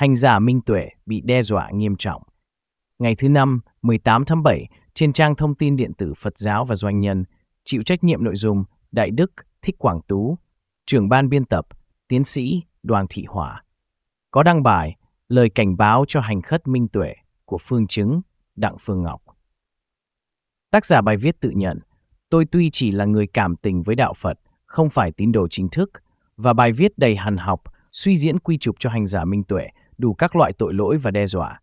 hành giả Minh Tuệ bị đe dọa nghiêm trọng. Ngày thứ năm, 18 tháng 7, trên trang thông tin điện tử Phật giáo và Doanh nhân, chịu trách nhiệm nội dung Đại Đức Thích Quảng Tú, trưởng ban biên tập, tiến sĩ Đoàn Thị Hòa Có đăng bài Lời cảnh báo cho hành khất Minh Tuệ của Phương Chứng, Đặng Phương Ngọc. Tác giả bài viết tự nhận, tôi tuy chỉ là người cảm tình với đạo Phật, không phải tín đồ chính thức, và bài viết đầy hằn học, suy diễn quy trục cho hành giả Minh Tuệ – đủ các loại tội lỗi và đe dọa.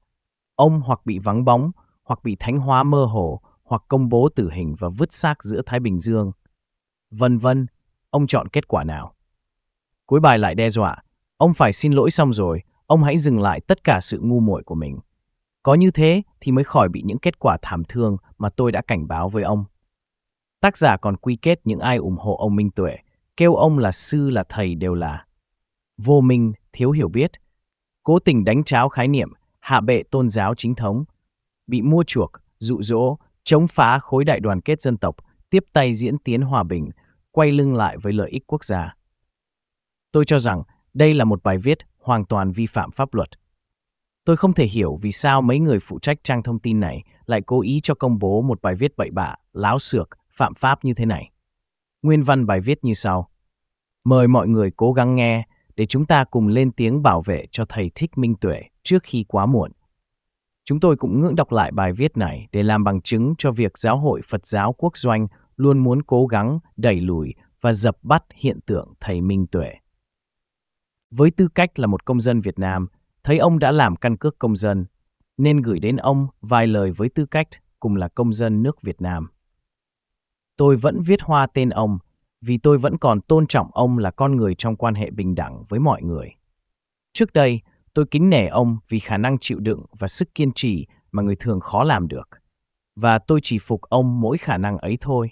Ông hoặc bị vắng bóng, hoặc bị thánh hóa mơ hồ, hoặc công bố tử hình và vứt xác giữa Thái Bình Dương. Vân vân, ông chọn kết quả nào? Cuối bài lại đe dọa, ông phải xin lỗi xong rồi, ông hãy dừng lại tất cả sự ngu muội của mình. Có như thế thì mới khỏi bị những kết quả thảm thương mà tôi đã cảnh báo với ông. Tác giả còn quy kết những ai ủng hộ ông Minh Tuệ, kêu ông là sư là thầy đều là vô minh, thiếu hiểu biết, cố tình đánh tráo khái niệm, hạ bệ tôn giáo chính thống, bị mua chuộc, dụ dỗ, chống phá khối đại đoàn kết dân tộc, tiếp tay diễn tiến hòa bình, quay lưng lại với lợi ích quốc gia. Tôi cho rằng đây là một bài viết hoàn toàn vi phạm pháp luật. Tôi không thể hiểu vì sao mấy người phụ trách trang thông tin này lại cố ý cho công bố một bài viết bậy bạ, láo xược, phạm pháp như thế này. Nguyên văn bài viết như sau. Mời mọi người cố gắng nghe để chúng ta cùng lên tiếng bảo vệ cho thầy Thích Minh Tuệ trước khi quá muộn. Chúng tôi cũng ngưỡng đọc lại bài viết này để làm bằng chứng cho việc Giáo hội Phật giáo quốc doanh luôn muốn cố gắng đẩy lùi và dập bắt hiện tượng thầy Minh Tuệ. Với tư cách là một công dân Việt Nam, thấy ông đã làm căn cước công dân, nên gửi đến ông vài lời với tư cách cùng là công dân nước Việt Nam. Tôi vẫn viết hoa tên ông vì tôi vẫn còn tôn trọng ông là con người trong quan hệ bình đẳng với mọi người. Trước đây, tôi kính nể ông vì khả năng chịu đựng và sức kiên trì mà người thường khó làm được. Và tôi chỉ phục ông mỗi khả năng ấy thôi.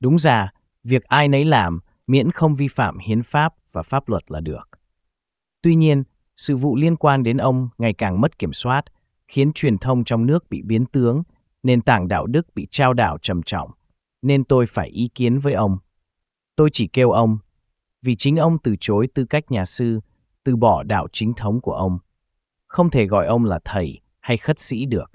Đúng ra, việc ai nấy làm miễn không vi phạm hiến pháp và pháp luật là được. Tuy nhiên, sự vụ liên quan đến ông ngày càng mất kiểm soát, khiến truyền thông trong nước bị biến tướng, nền tảng đạo đức bị trao đảo trầm trọng, nên tôi phải ý kiến với ông Tôi chỉ kêu ông, vì chính ông từ chối tư cách nhà sư, từ bỏ đạo chính thống của ông. Không thể gọi ông là thầy hay khất sĩ được.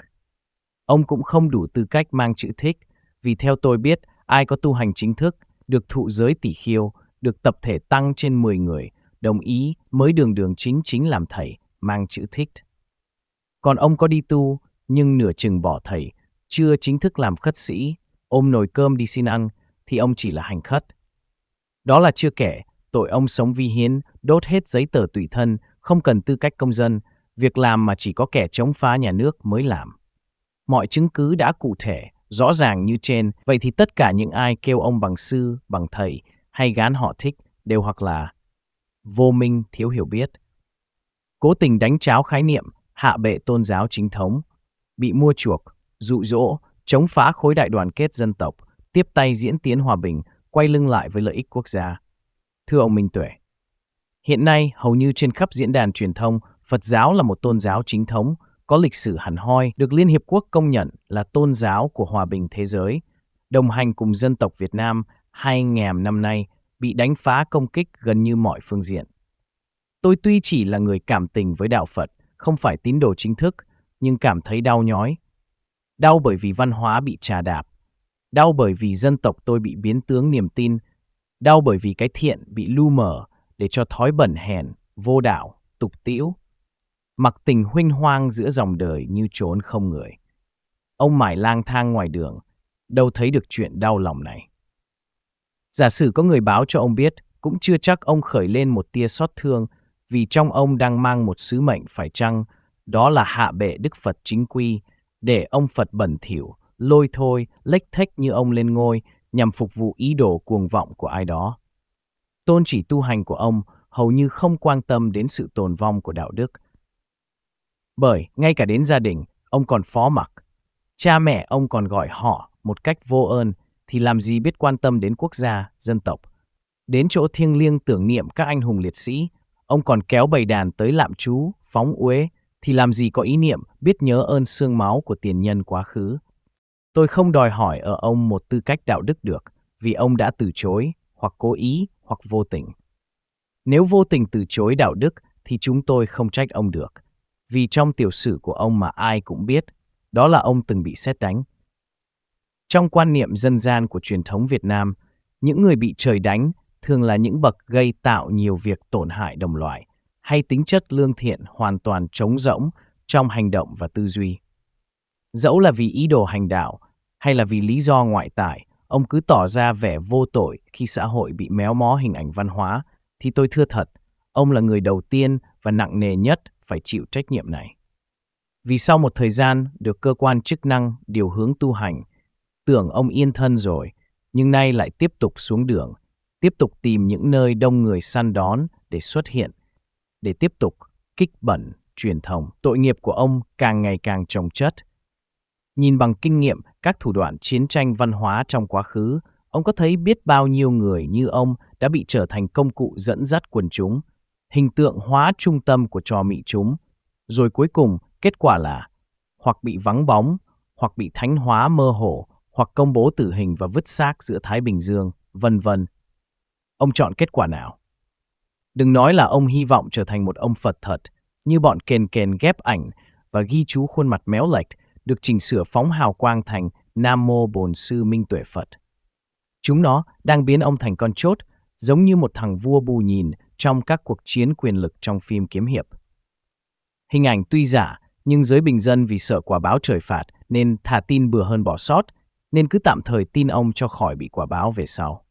Ông cũng không đủ tư cách mang chữ thích, vì theo tôi biết, ai có tu hành chính thức, được thụ giới tỷ khiêu, được tập thể tăng trên 10 người, đồng ý mới đường đường chính chính làm thầy, mang chữ thích. Còn ông có đi tu, nhưng nửa chừng bỏ thầy, chưa chính thức làm khất sĩ, ôm nồi cơm đi xin ăn, thì ông chỉ là hành khất, đó là chưa kể, tội ông sống vi hiến, đốt hết giấy tờ tùy thân, không cần tư cách công dân, việc làm mà chỉ có kẻ chống phá nhà nước mới làm. Mọi chứng cứ đã cụ thể, rõ ràng như trên, vậy thì tất cả những ai kêu ông bằng sư, bằng thầy hay gán họ thích đều hoặc là vô minh thiếu hiểu biết. Cố tình đánh cháo khái niệm, hạ bệ tôn giáo chính thống, bị mua chuộc, dụ dỗ, chống phá khối đại đoàn kết dân tộc, tiếp tay diễn tiến hòa bình quay lưng lại với lợi ích quốc gia. Thưa ông Minh Tuệ, hiện nay hầu như trên khắp diễn đàn truyền thông, Phật giáo là một tôn giáo chính thống, có lịch sử hẳn hoi, được Liên Hiệp Quốc công nhận là tôn giáo của hòa bình thế giới, đồng hành cùng dân tộc Việt Nam hai ngàn năm nay, bị đánh phá công kích gần như mọi phương diện. Tôi tuy chỉ là người cảm tình với đạo Phật, không phải tín đồ chính thức, nhưng cảm thấy đau nhói. Đau bởi vì văn hóa bị trà đạp, đau bởi vì dân tộc tôi bị biến tướng niềm tin, đau bởi vì cái thiện bị lu mờ để cho thói bẩn hèn, vô đạo, tục tiễu. Mặc tình huynh hoang giữa dòng đời như trốn không người. Ông mải lang thang ngoài đường, đâu thấy được chuyện đau lòng này. Giả sử có người báo cho ông biết, cũng chưa chắc ông khởi lên một tia xót thương vì trong ông đang mang một sứ mệnh phải chăng đó là hạ bệ Đức Phật chính quy để ông Phật bẩn thỉu lôi thôi, lách thách như ông lên ngôi nhằm phục vụ ý đồ cuồng vọng của ai đó. Tôn chỉ tu hành của ông hầu như không quan tâm đến sự tồn vong của đạo đức. Bởi ngay cả đến gia đình, ông còn phó mặc. Cha mẹ ông còn gọi họ một cách vô ơn thì làm gì biết quan tâm đến quốc gia, dân tộc. Đến chỗ thiêng liêng tưởng niệm các anh hùng liệt sĩ, ông còn kéo bầy đàn tới lạm chú, phóng uế, thì làm gì có ý niệm biết nhớ ơn xương máu của tiền nhân quá khứ. Tôi không đòi hỏi ở ông một tư cách đạo đức được, vì ông đã từ chối, hoặc cố ý, hoặc vô tình. Nếu vô tình từ chối đạo đức thì chúng tôi không trách ông được, vì trong tiểu sử của ông mà ai cũng biết, đó là ông từng bị xét đánh. Trong quan niệm dân gian của truyền thống Việt Nam, những người bị trời đánh thường là những bậc gây tạo nhiều việc tổn hại đồng loại, hay tính chất lương thiện hoàn toàn trống rỗng trong hành động và tư duy. Dẫu là vì ý đồ hành đạo hay là vì lý do ngoại tại, ông cứ tỏ ra vẻ vô tội khi xã hội bị méo mó hình ảnh văn hóa, thì tôi thưa thật, ông là người đầu tiên và nặng nề nhất phải chịu trách nhiệm này. Vì sau một thời gian được cơ quan chức năng điều hướng tu hành, tưởng ông yên thân rồi, nhưng nay lại tiếp tục xuống đường, tiếp tục tìm những nơi đông người săn đón để xuất hiện, để tiếp tục kích bẩn truyền thống. Tội nghiệp của ông càng ngày càng trồng chất, Nhìn bằng kinh nghiệm các thủ đoạn chiến tranh văn hóa trong quá khứ, ông có thấy biết bao nhiêu người như ông đã bị trở thành công cụ dẫn dắt quần chúng, hình tượng hóa trung tâm của trò mị chúng, rồi cuối cùng kết quả là hoặc bị vắng bóng, hoặc bị thánh hóa mơ hồ, hoặc công bố tử hình và vứt xác giữa Thái Bình Dương, vân vân. Ông chọn kết quả nào? Đừng nói là ông hy vọng trở thành một ông Phật thật, như bọn kền kền ghép ảnh và ghi chú khuôn mặt méo lệch được chỉnh sửa phóng hào quang thành Nam Mô Bổn Sư Minh Tuệ Phật. Chúng nó đang biến ông thành con chốt, giống như một thằng vua bù nhìn trong các cuộc chiến quyền lực trong phim kiếm hiệp. Hình ảnh tuy giả, nhưng giới bình dân vì sợ quả báo trời phạt nên thà tin bừa hơn bỏ sót, nên cứ tạm thời tin ông cho khỏi bị quả báo về sau.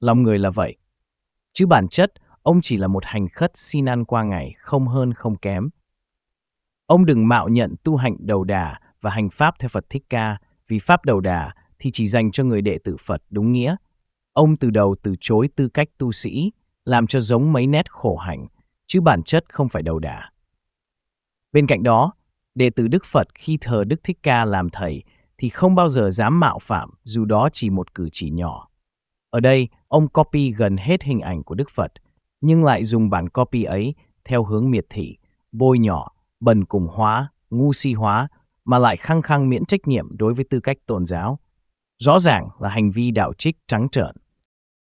Lòng người là vậy. Chứ bản chất, ông chỉ là một hành khất xin ăn qua ngày, không hơn không kém – Ông đừng mạo nhận tu hạnh đầu đà và hành pháp theo Phật Thích Ca, vì pháp đầu đà thì chỉ dành cho người đệ tử Phật đúng nghĩa. Ông từ đầu từ chối tư cách tu sĩ, làm cho giống mấy nét khổ hạnh, chứ bản chất không phải đầu đà. Bên cạnh đó, đệ tử Đức Phật khi thờ Đức Thích Ca làm thầy thì không bao giờ dám mạo phạm dù đó chỉ một cử chỉ nhỏ. Ở đây, ông copy gần hết hình ảnh của Đức Phật, nhưng lại dùng bản copy ấy theo hướng miệt thị, bôi nhỏ bần cùng hóa, ngu si hóa, mà lại khăng khăng miễn trách nhiệm đối với tư cách tôn giáo. Rõ ràng là hành vi đạo trích trắng trợn.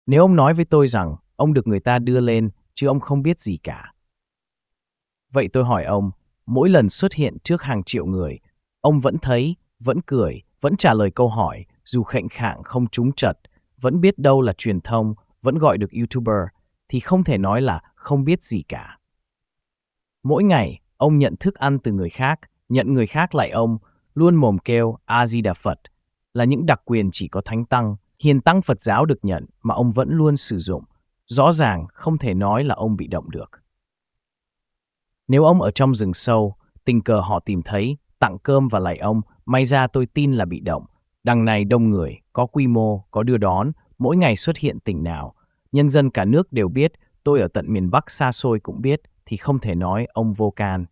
Nếu ông nói với tôi rằng ông được người ta đưa lên chứ ông không biết gì cả. Vậy tôi hỏi ông, mỗi lần xuất hiện trước hàng triệu người, ông vẫn thấy, vẫn cười, vẫn trả lời câu hỏi, dù khệnh khạng không trúng trật, vẫn biết đâu là truyền thông, vẫn gọi được YouTuber, thì không thể nói là không biết gì cả. Mỗi ngày, Ông nhận thức ăn từ người khác, nhận người khác lại ông, luôn mồm kêu A-di-đà Phật, là những đặc quyền chỉ có thánh tăng, hiền tăng Phật giáo được nhận mà ông vẫn luôn sử dụng. Rõ ràng không thể nói là ông bị động được. Nếu ông ở trong rừng sâu, tình cờ họ tìm thấy, tặng cơm và lại ông, may ra tôi tin là bị động. Đằng này đông người, có quy mô, có đưa đón, mỗi ngày xuất hiện tỉnh nào. Nhân dân cả nước đều biết, tôi ở tận miền Bắc xa xôi cũng biết, thì không thể nói ông vô can.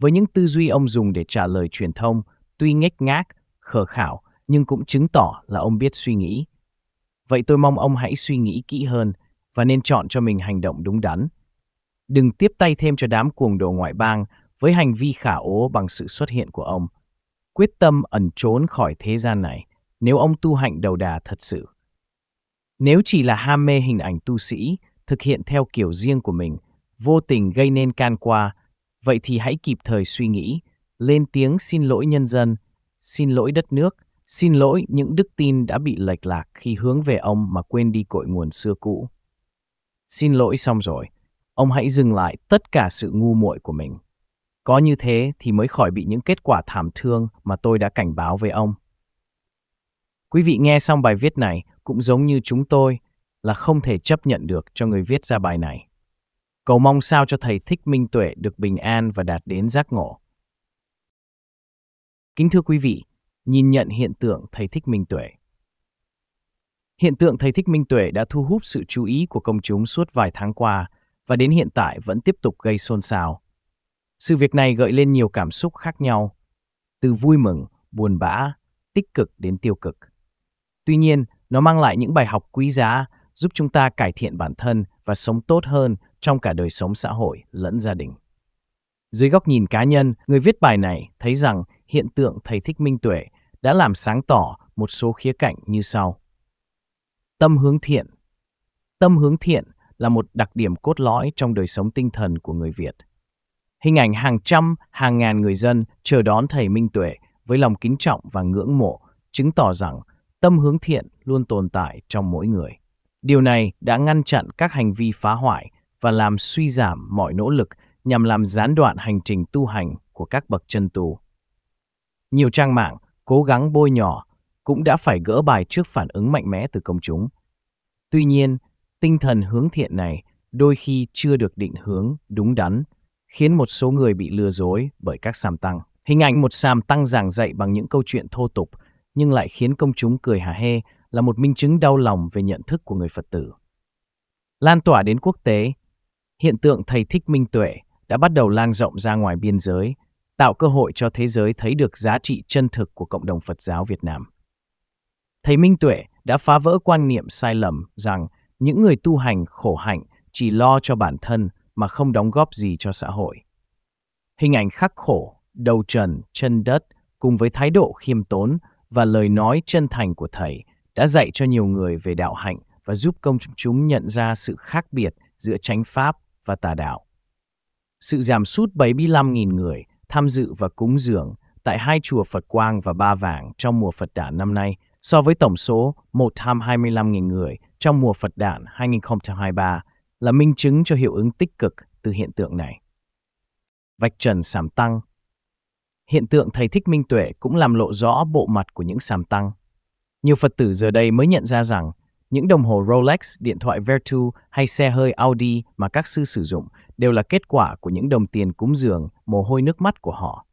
Với những tư duy ông dùng để trả lời truyền thông, tuy nghếch ngác, khờ khảo, nhưng cũng chứng tỏ là ông biết suy nghĩ. Vậy tôi mong ông hãy suy nghĩ kỹ hơn và nên chọn cho mình hành động đúng đắn. Đừng tiếp tay thêm cho đám cuồng đồ ngoại bang với hành vi khả ố bằng sự xuất hiện của ông. Quyết tâm ẩn trốn khỏi thế gian này nếu ông tu hạnh đầu đà thật sự. Nếu chỉ là ham mê hình ảnh tu sĩ, thực hiện theo kiểu riêng của mình, vô tình gây nên can qua, vậy thì hãy kịp thời suy nghĩ, lên tiếng xin lỗi nhân dân, xin lỗi đất nước, xin lỗi những đức tin đã bị lệch lạc khi hướng về ông mà quên đi cội nguồn xưa cũ. Xin lỗi xong rồi, ông hãy dừng lại tất cả sự ngu muội của mình. Có như thế thì mới khỏi bị những kết quả thảm thương mà tôi đã cảnh báo với ông. Quý vị nghe xong bài viết này cũng giống như chúng tôi là không thể chấp nhận được cho người viết ra bài này. Cầu mong sao cho thầy Thích Minh Tuệ được bình an và đạt đến giác ngộ. Kính thưa quý vị, nhìn nhận hiện tượng thầy Thích Minh Tuệ. Hiện tượng thầy Thích Minh Tuệ đã thu hút sự chú ý của công chúng suốt vài tháng qua và đến hiện tại vẫn tiếp tục gây xôn xao. Sự việc này gợi lên nhiều cảm xúc khác nhau, từ vui mừng, buồn bã, tích cực đến tiêu cực. Tuy nhiên, nó mang lại những bài học quý giá giúp chúng ta cải thiện bản thân và sống tốt hơn trong cả đời sống xã hội lẫn gia đình. Dưới góc nhìn cá nhân, người viết bài này thấy rằng hiện tượng thầy Thích Minh Tuệ đã làm sáng tỏ một số khía cạnh như sau. Tâm hướng thiện Tâm hướng thiện là một đặc điểm cốt lõi trong đời sống tinh thần của người Việt. Hình ảnh hàng trăm, hàng ngàn người dân chờ đón thầy Minh Tuệ với lòng kính trọng và ngưỡng mộ chứng tỏ rằng tâm hướng thiện luôn tồn tại trong mỗi người. Điều này đã ngăn chặn các hành vi phá hoại và làm suy giảm mọi nỗ lực nhằm làm gián đoạn hành trình tu hành của các bậc chân tu. Nhiều trang mạng cố gắng bôi nhỏ cũng đã phải gỡ bài trước phản ứng mạnh mẽ từ công chúng. Tuy nhiên, tinh thần hướng thiện này đôi khi chưa được định hướng đúng đắn, khiến một số người bị lừa dối bởi các sàm tăng. Hình ảnh một sàm tăng giảng dạy bằng những câu chuyện thô tục nhưng lại khiến công chúng cười hả hê là một minh chứng đau lòng về nhận thức của người Phật tử. Lan tỏa đến quốc tế, hiện tượng thầy thích minh tuệ đã bắt đầu lan rộng ra ngoài biên giới, tạo cơ hội cho thế giới thấy được giá trị chân thực của cộng đồng Phật giáo Việt Nam. Thầy Minh Tuệ đã phá vỡ quan niệm sai lầm rằng những người tu hành khổ hạnh chỉ lo cho bản thân mà không đóng góp gì cho xã hội. Hình ảnh khắc khổ, đầu trần, chân đất cùng với thái độ khiêm tốn và lời nói chân thành của thầy đã dạy cho nhiều người về đạo hạnh và giúp công chúng nhận ra sự khác biệt giữa chánh pháp và tà đạo. Sự giảm sút 75.000 người tham dự và cúng dường tại hai chùa Phật Quang và Ba Vàng trong mùa Phật đản năm nay so với tổng số 125.000 người trong mùa Phật đản 2023 là minh chứng cho hiệu ứng tích cực từ hiện tượng này. Vạch trần sàm tăng Hiện tượng thầy thích minh tuệ cũng làm lộ rõ bộ mặt của những sàm tăng. Nhiều Phật tử giờ đây mới nhận ra rằng những đồng hồ Rolex, điện thoại Vertu hay xe hơi Audi mà các sư sử dụng đều là kết quả của những đồng tiền cúng dường, mồ hôi nước mắt của họ.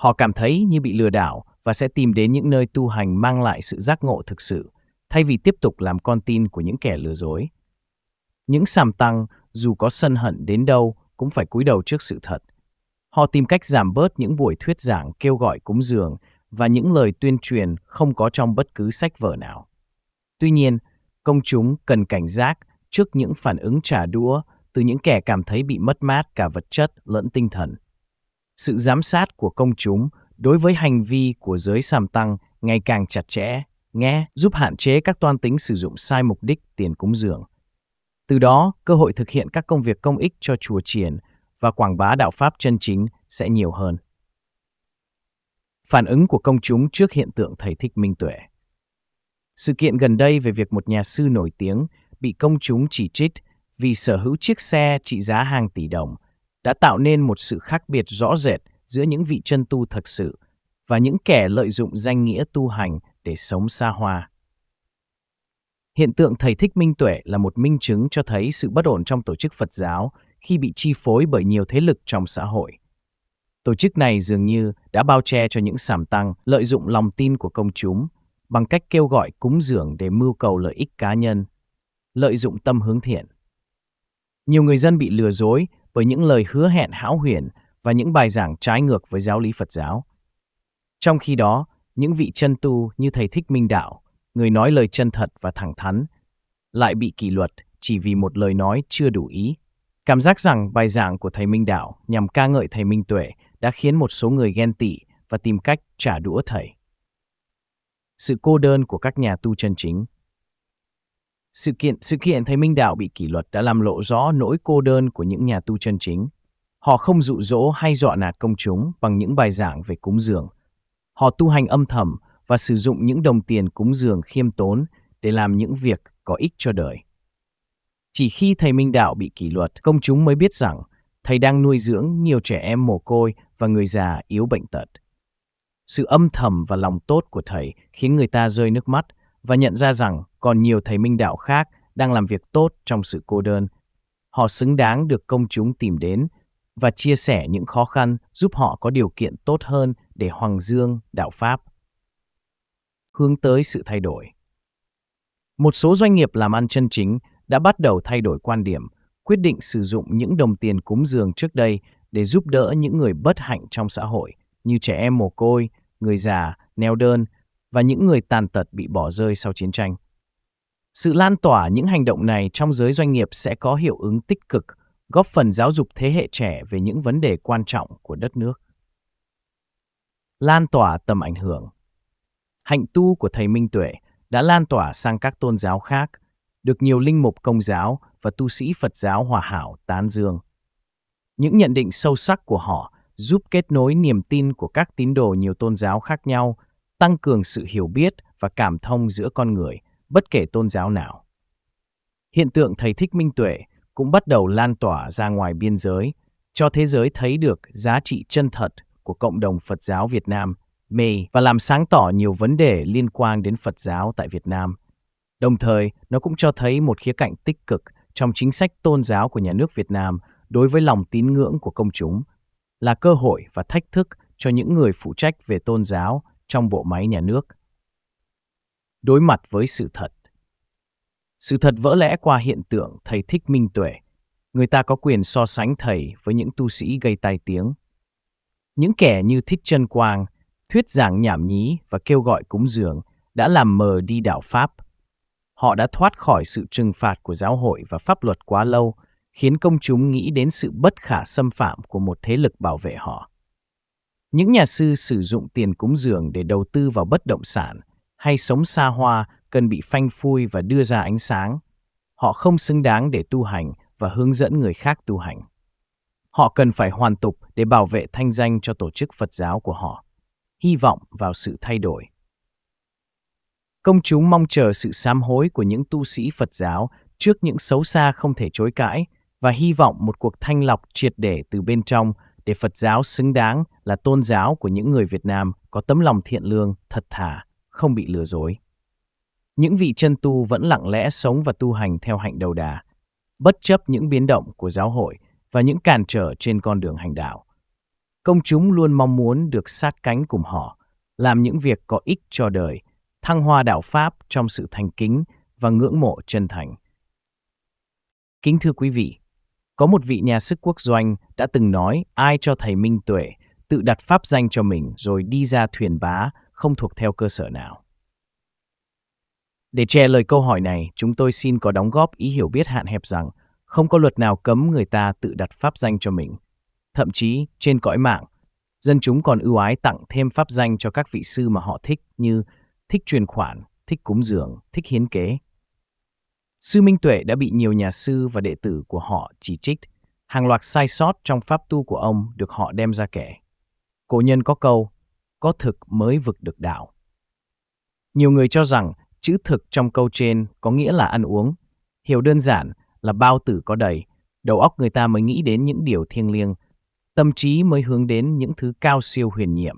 Họ cảm thấy như bị lừa đảo và sẽ tìm đến những nơi tu hành mang lại sự giác ngộ thực sự, thay vì tiếp tục làm con tin của những kẻ lừa dối. Những sàm tăng, dù có sân hận đến đâu, cũng phải cúi đầu trước sự thật. Họ tìm cách giảm bớt những buổi thuyết giảng kêu gọi cúng dường và những lời tuyên truyền không có trong bất cứ sách vở nào. Tuy nhiên, Công chúng cần cảnh giác trước những phản ứng trả đũa từ những kẻ cảm thấy bị mất mát cả vật chất lẫn tinh thần. Sự giám sát của công chúng đối với hành vi của giới sàm tăng ngày càng chặt chẽ, nghe giúp hạn chế các toan tính sử dụng sai mục đích tiền cúng dường. Từ đó, cơ hội thực hiện các công việc công ích cho chùa triển và quảng bá đạo Pháp chân chính sẽ nhiều hơn. Phản ứng của công chúng trước hiện tượng thầy thích minh tuệ sự kiện gần đây về việc một nhà sư nổi tiếng bị công chúng chỉ trích vì sở hữu chiếc xe trị giá hàng tỷ đồng đã tạo nên một sự khác biệt rõ rệt giữa những vị chân tu thật sự và những kẻ lợi dụng danh nghĩa tu hành để sống xa hoa. Hiện tượng thầy thích minh tuệ là một minh chứng cho thấy sự bất ổn trong tổ chức Phật giáo khi bị chi phối bởi nhiều thế lực trong xã hội. Tổ chức này dường như đã bao che cho những sàm tăng lợi dụng lòng tin của công chúng bằng cách kêu gọi cúng dường để mưu cầu lợi ích cá nhân, lợi dụng tâm hướng thiện. Nhiều người dân bị lừa dối bởi những lời hứa hẹn hão huyền và những bài giảng trái ngược với giáo lý Phật giáo. Trong khi đó, những vị chân tu như thầy Thích Minh Đạo, người nói lời chân thật và thẳng thắn, lại bị kỷ luật chỉ vì một lời nói chưa đủ ý. Cảm giác rằng bài giảng của thầy Minh Đạo nhằm ca ngợi thầy Minh Tuệ đã khiến một số người ghen tị và tìm cách trả đũa thầy sự cô đơn của các nhà tu chân chính. Sự kiện sự kiện thầy Minh Đạo bị kỷ luật đã làm lộ rõ nỗi cô đơn của những nhà tu chân chính. Họ không dụ dỗ hay dọa nạt công chúng bằng những bài giảng về cúng dường. Họ tu hành âm thầm và sử dụng những đồng tiền cúng dường khiêm tốn để làm những việc có ích cho đời. Chỉ khi thầy Minh Đạo bị kỷ luật, công chúng mới biết rằng thầy đang nuôi dưỡng nhiều trẻ em mồ côi và người già yếu bệnh tật. Sự âm thầm và lòng tốt của thầy khiến người ta rơi nước mắt và nhận ra rằng còn nhiều thầy minh đạo khác đang làm việc tốt trong sự cô đơn. Họ xứng đáng được công chúng tìm đến và chia sẻ những khó khăn giúp họ có điều kiện tốt hơn để hoàng dương đạo Pháp. Hướng tới sự thay đổi Một số doanh nghiệp làm ăn chân chính đã bắt đầu thay đổi quan điểm, quyết định sử dụng những đồng tiền cúng dường trước đây để giúp đỡ những người bất hạnh trong xã hội – như trẻ em mồ côi, người già, neo đơn và những người tàn tật bị bỏ rơi sau chiến tranh. Sự lan tỏa những hành động này trong giới doanh nghiệp sẽ có hiệu ứng tích cực, góp phần giáo dục thế hệ trẻ về những vấn đề quan trọng của đất nước. Lan tỏa tầm ảnh hưởng Hạnh tu của thầy Minh Tuệ đã lan tỏa sang các tôn giáo khác, được nhiều linh mục công giáo và tu sĩ Phật giáo hòa hảo tán dương. Những nhận định sâu sắc của họ giúp kết nối niềm tin của các tín đồ nhiều tôn giáo khác nhau, tăng cường sự hiểu biết và cảm thông giữa con người, bất kể tôn giáo nào. Hiện tượng thầy thích minh tuệ cũng bắt đầu lan tỏa ra ngoài biên giới, cho thế giới thấy được giá trị chân thật của cộng đồng Phật giáo Việt Nam, mê và làm sáng tỏ nhiều vấn đề liên quan đến Phật giáo tại Việt Nam. Đồng thời, nó cũng cho thấy một khía cạnh tích cực trong chính sách tôn giáo của nhà nước Việt Nam đối với lòng tín ngưỡng của công chúng – là cơ hội và thách thức cho những người phụ trách về tôn giáo trong bộ máy nhà nước. Đối mặt với sự thật Sự thật vỡ lẽ qua hiện tượng thầy thích minh tuệ. Người ta có quyền so sánh thầy với những tu sĩ gây tai tiếng. Những kẻ như Thích Trân Quang, thuyết giảng nhảm nhí và kêu gọi cúng dường đã làm mờ đi đạo Pháp. Họ đã thoát khỏi sự trừng phạt của giáo hội và pháp luật quá lâu khiến công chúng nghĩ đến sự bất khả xâm phạm của một thế lực bảo vệ họ. Những nhà sư sử dụng tiền cúng dường để đầu tư vào bất động sản hay sống xa hoa cần bị phanh phui và đưa ra ánh sáng. Họ không xứng đáng để tu hành và hướng dẫn người khác tu hành. Họ cần phải hoàn tục để bảo vệ thanh danh cho tổ chức Phật giáo của họ, hy vọng vào sự thay đổi. Công chúng mong chờ sự sám hối của những tu sĩ Phật giáo trước những xấu xa không thể chối cãi và hy vọng một cuộc thanh lọc triệt để từ bên trong để Phật giáo xứng đáng là tôn giáo của những người Việt Nam có tấm lòng thiện lương, thật thà, không bị lừa dối. Những vị chân tu vẫn lặng lẽ sống và tu hành theo hạnh đầu đà, bất chấp những biến động của giáo hội và những cản trở trên con đường hành đạo. Công chúng luôn mong muốn được sát cánh cùng họ, làm những việc có ích cho đời, thăng hoa đạo Pháp trong sự thành kính và ngưỡng mộ chân thành. Kính thưa quý vị, có một vị nhà sức quốc doanh đã từng nói ai cho thầy minh tuệ, tự đặt pháp danh cho mình rồi đi ra thuyền bá, không thuộc theo cơ sở nào. Để trả lời câu hỏi này, chúng tôi xin có đóng góp ý hiểu biết hạn hẹp rằng không có luật nào cấm người ta tự đặt pháp danh cho mình. Thậm chí, trên cõi mạng, dân chúng còn ưu ái tặng thêm pháp danh cho các vị sư mà họ thích như thích truyền khoản, thích cúng dường, thích hiến kế, Sư Minh Tuệ đã bị nhiều nhà sư và đệ tử của họ chỉ trích. Hàng loạt sai sót trong pháp tu của ông được họ đem ra kể. Cổ nhân có câu, có thực mới vực được đạo. Nhiều người cho rằng chữ thực trong câu trên có nghĩa là ăn uống. Hiểu đơn giản là bao tử có đầy, đầu óc người ta mới nghĩ đến những điều thiêng liêng, tâm trí mới hướng đến những thứ cao siêu huyền nhiệm,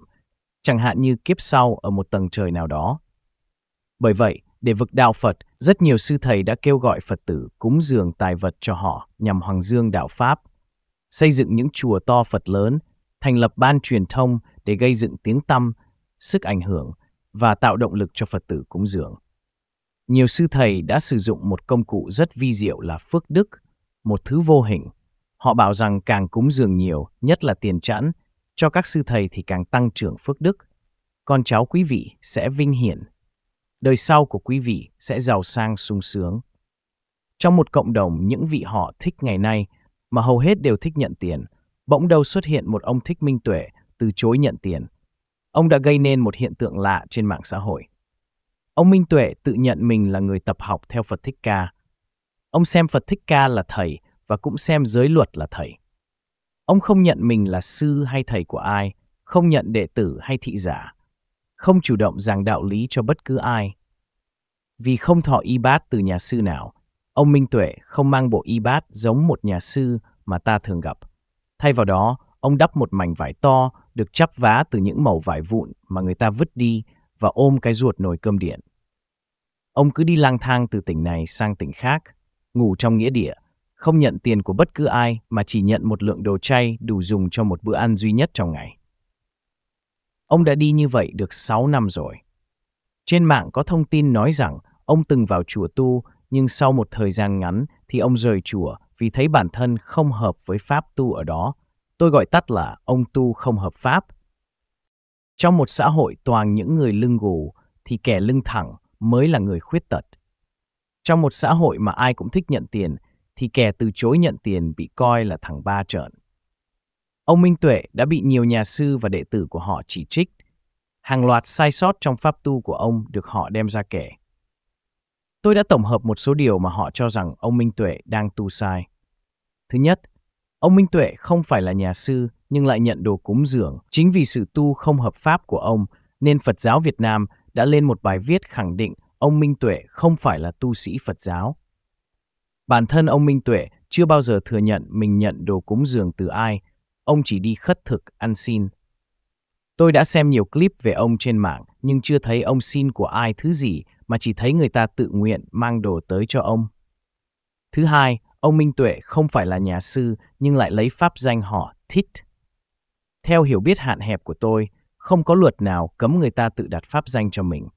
chẳng hạn như kiếp sau ở một tầng trời nào đó. Bởi vậy, để vực đạo Phật, rất nhiều sư thầy đã kêu gọi Phật tử cúng dường tài vật cho họ nhằm hoàng dương đạo Pháp, xây dựng những chùa to Phật lớn, thành lập ban truyền thông để gây dựng tiếng tăm, sức ảnh hưởng và tạo động lực cho Phật tử cúng dường. Nhiều sư thầy đã sử dụng một công cụ rất vi diệu là phước đức, một thứ vô hình. Họ bảo rằng càng cúng dường nhiều, nhất là tiền chẵn, cho các sư thầy thì càng tăng trưởng phước đức. Con cháu quý vị sẽ vinh hiển đời sau của quý vị sẽ giàu sang sung sướng. Trong một cộng đồng những vị họ thích ngày nay mà hầu hết đều thích nhận tiền, bỗng đâu xuất hiện một ông thích minh tuệ từ chối nhận tiền. Ông đã gây nên một hiện tượng lạ trên mạng xã hội. Ông Minh Tuệ tự nhận mình là người tập học theo Phật Thích Ca. Ông xem Phật Thích Ca là thầy và cũng xem giới luật là thầy. Ông không nhận mình là sư hay thầy của ai, không nhận đệ tử hay thị giả, không chủ động giảng đạo lý cho bất cứ ai. Vì không thọ y bát từ nhà sư nào, ông Minh Tuệ không mang bộ y bát giống một nhà sư mà ta thường gặp. Thay vào đó, ông đắp một mảnh vải to được chắp vá từ những mẩu vải vụn mà người ta vứt đi và ôm cái ruột nồi cơm điện. Ông cứ đi lang thang từ tỉnh này sang tỉnh khác, ngủ trong nghĩa địa, không nhận tiền của bất cứ ai mà chỉ nhận một lượng đồ chay đủ dùng cho một bữa ăn duy nhất trong ngày. Ông đã đi như vậy được 6 năm rồi. Trên mạng có thông tin nói rằng ông từng vào chùa tu, nhưng sau một thời gian ngắn thì ông rời chùa vì thấy bản thân không hợp với pháp tu ở đó. Tôi gọi tắt là ông tu không hợp pháp. Trong một xã hội toàn những người lưng gù thì kẻ lưng thẳng mới là người khuyết tật. Trong một xã hội mà ai cũng thích nhận tiền thì kẻ từ chối nhận tiền bị coi là thằng ba trợn. Ông Minh Tuệ đã bị nhiều nhà sư và đệ tử của họ chỉ trích. Hàng loạt sai sót trong pháp tu của ông được họ đem ra kể. Tôi đã tổng hợp một số điều mà họ cho rằng ông Minh Tuệ đang tu sai. Thứ nhất, ông Minh Tuệ không phải là nhà sư nhưng lại nhận đồ cúng dường. Chính vì sự tu không hợp pháp của ông nên Phật giáo Việt Nam đã lên một bài viết khẳng định ông Minh Tuệ không phải là tu sĩ Phật giáo. Bản thân ông Minh Tuệ chưa bao giờ thừa nhận mình nhận đồ cúng dường từ ai, Ông chỉ đi khất thực, ăn xin. Tôi đã xem nhiều clip về ông trên mạng, nhưng chưa thấy ông xin của ai thứ gì mà chỉ thấy người ta tự nguyện mang đồ tới cho ông. Thứ hai, ông Minh Tuệ không phải là nhà sư nhưng lại lấy pháp danh họ Thích. Theo hiểu biết hạn hẹp của tôi, không có luật nào cấm người ta tự đặt pháp danh cho mình.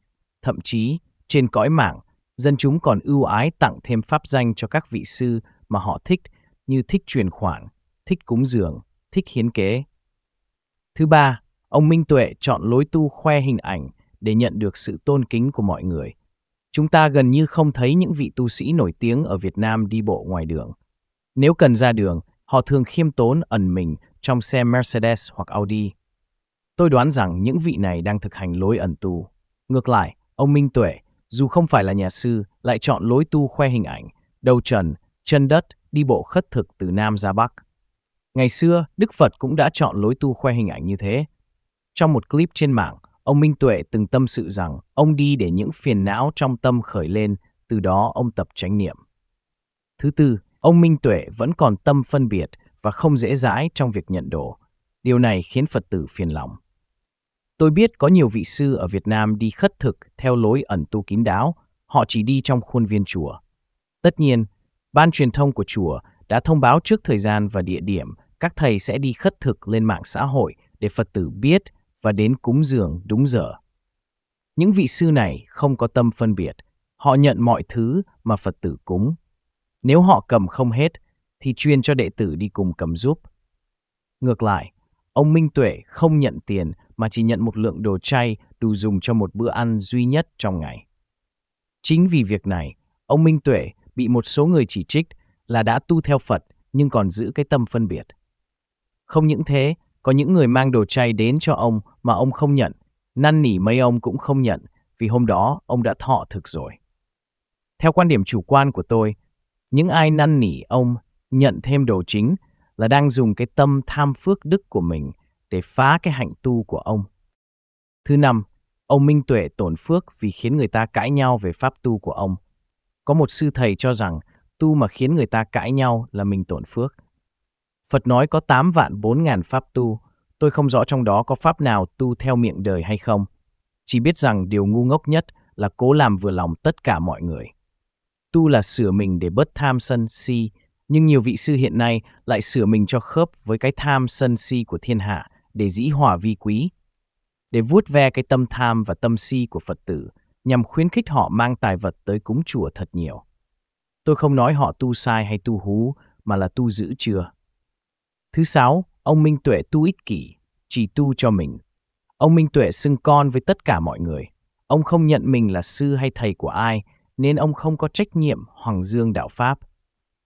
Thậm chí, trên cõi mạng, dân chúng còn ưu ái tặng thêm pháp danh cho các vị sư mà họ thích như thích truyền khoản, thích cúng dường, thích hiến kế. Thứ ba, ông Minh Tuệ chọn lối tu khoe hình ảnh để nhận được sự tôn kính của mọi người. Chúng ta gần như không thấy những vị tu sĩ nổi tiếng ở Việt Nam đi bộ ngoài đường. Nếu cần ra đường, họ thường khiêm tốn ẩn mình trong xe Mercedes hoặc Audi. Tôi đoán rằng những vị này đang thực hành lối ẩn tu. Ngược lại, ông Minh Tuệ, dù không phải là nhà sư, lại chọn lối tu khoe hình ảnh, đầu trần, chân đất, đi bộ khất thực từ Nam ra Bắc – Ngày xưa, Đức Phật cũng đã chọn lối tu khoe hình ảnh như thế. Trong một clip trên mạng, ông Minh Tuệ từng tâm sự rằng ông đi để những phiền não trong tâm khởi lên, từ đó ông tập chánh niệm. Thứ tư, ông Minh Tuệ vẫn còn tâm phân biệt và không dễ dãi trong việc nhận đồ. Điều này khiến Phật tử phiền lòng. Tôi biết có nhiều vị sư ở Việt Nam đi khất thực theo lối ẩn tu kín đáo, họ chỉ đi trong khuôn viên chùa. Tất nhiên, ban truyền thông của chùa đã thông báo trước thời gian và địa điểm các thầy sẽ đi khất thực lên mạng xã hội để Phật tử biết và đến cúng dường đúng giờ. Những vị sư này không có tâm phân biệt, họ nhận mọi thứ mà Phật tử cúng. Nếu họ cầm không hết, thì chuyên cho đệ tử đi cùng cầm giúp. Ngược lại, ông Minh Tuệ không nhận tiền mà chỉ nhận một lượng đồ chay đủ dùng cho một bữa ăn duy nhất trong ngày. Chính vì việc này, ông Minh Tuệ bị một số người chỉ trích là đã tu theo Phật nhưng còn giữ cái tâm phân biệt. Không những thế, có những người mang đồ chay đến cho ông mà ông không nhận, năn nỉ mấy ông cũng không nhận vì hôm đó ông đã thọ thực rồi. Theo quan điểm chủ quan của tôi, những ai năn nỉ ông nhận thêm đồ chính là đang dùng cái tâm tham phước đức của mình để phá cái hạnh tu của ông. Thứ năm, ông Minh Tuệ tổn phước vì khiến người ta cãi nhau về pháp tu của ông. Có một sư thầy cho rằng tu mà khiến người ta cãi nhau là mình tổn phước – Phật nói có 8 vạn 4 ngàn pháp tu, tôi không rõ trong đó có pháp nào tu theo miệng đời hay không. Chỉ biết rằng điều ngu ngốc nhất là cố làm vừa lòng tất cả mọi người. Tu là sửa mình để bớt tham sân si, nhưng nhiều vị sư hiện nay lại sửa mình cho khớp với cái tham sân si của thiên hạ để dĩ hòa vi quý. Để vuốt ve cái tâm tham và tâm si của Phật tử, nhằm khuyến khích họ mang tài vật tới cúng chùa thật nhiều. Tôi không nói họ tu sai hay tu hú, mà là tu giữ chưa. Thứ sáu, ông Minh Tuệ tu ích kỷ, chỉ tu cho mình. Ông Minh Tuệ xưng con với tất cả mọi người. Ông không nhận mình là sư hay thầy của ai, nên ông không có trách nhiệm hoàng dương đạo Pháp.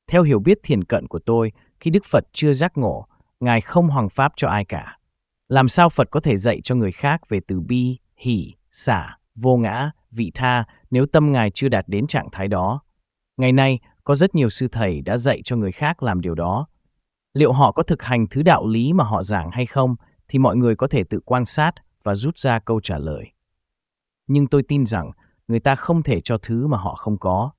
Theo hiểu biết thiền cận của tôi, khi Đức Phật chưa giác ngộ, Ngài không hoàng Pháp cho ai cả. Làm sao Phật có thể dạy cho người khác về từ bi, hỷ, xả, vô ngã, vị tha nếu tâm Ngài chưa đạt đến trạng thái đó? Ngày nay, có rất nhiều sư thầy đã dạy cho người khác làm điều đó, Liệu họ có thực hành thứ đạo lý mà họ giảng hay không thì mọi người có thể tự quan sát và rút ra câu trả lời. Nhưng tôi tin rằng người ta không thể cho thứ mà họ không có.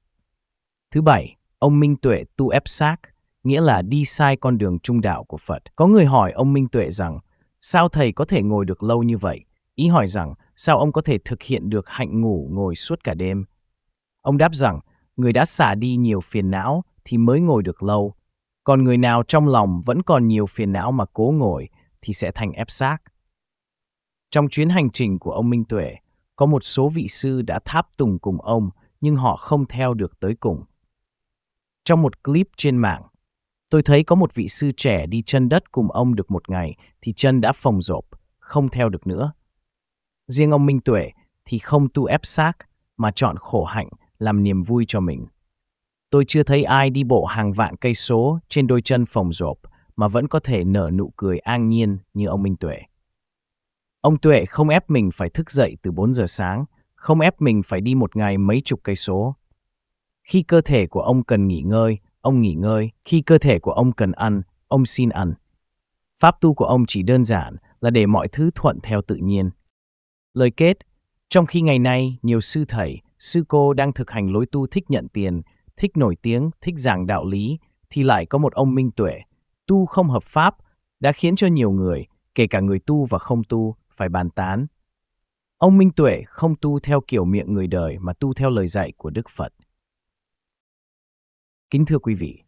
Thứ bảy, ông Minh Tuệ tu ép xác, nghĩa là đi sai con đường trung đạo của Phật. Có người hỏi ông Minh Tuệ rằng, sao thầy có thể ngồi được lâu như vậy? Ý hỏi rằng, sao ông có thể thực hiện được hạnh ngủ ngồi suốt cả đêm? Ông đáp rằng, người đã xả đi nhiều phiền não thì mới ngồi được lâu, còn người nào trong lòng vẫn còn nhiều phiền não mà cố ngồi thì sẽ thành ép xác. Trong chuyến hành trình của ông Minh Tuệ, có một số vị sư đã tháp tùng cùng ông nhưng họ không theo được tới cùng. Trong một clip trên mạng, tôi thấy có một vị sư trẻ đi chân đất cùng ông được một ngày thì chân đã phồng rộp, không theo được nữa. Riêng ông Minh Tuệ thì không tu ép xác mà chọn khổ hạnh làm niềm vui cho mình. Tôi chưa thấy ai đi bộ hàng vạn cây số trên đôi chân phòng rộp mà vẫn có thể nở nụ cười an nhiên như ông Minh Tuệ. Ông Tuệ không ép mình phải thức dậy từ 4 giờ sáng, không ép mình phải đi một ngày mấy chục cây số. Khi cơ thể của ông cần nghỉ ngơi, ông nghỉ ngơi. Khi cơ thể của ông cần ăn, ông xin ăn. Pháp tu của ông chỉ đơn giản là để mọi thứ thuận theo tự nhiên. Lời kết, trong khi ngày nay nhiều sư thầy, sư cô đang thực hành lối tu thích nhận tiền thích nổi tiếng, thích giảng đạo lý, thì lại có một ông minh tuệ, tu không hợp pháp, đã khiến cho nhiều người, kể cả người tu và không tu, phải bàn tán. Ông Minh Tuệ không tu theo kiểu miệng người đời mà tu theo lời dạy của Đức Phật. Kính thưa quý vị,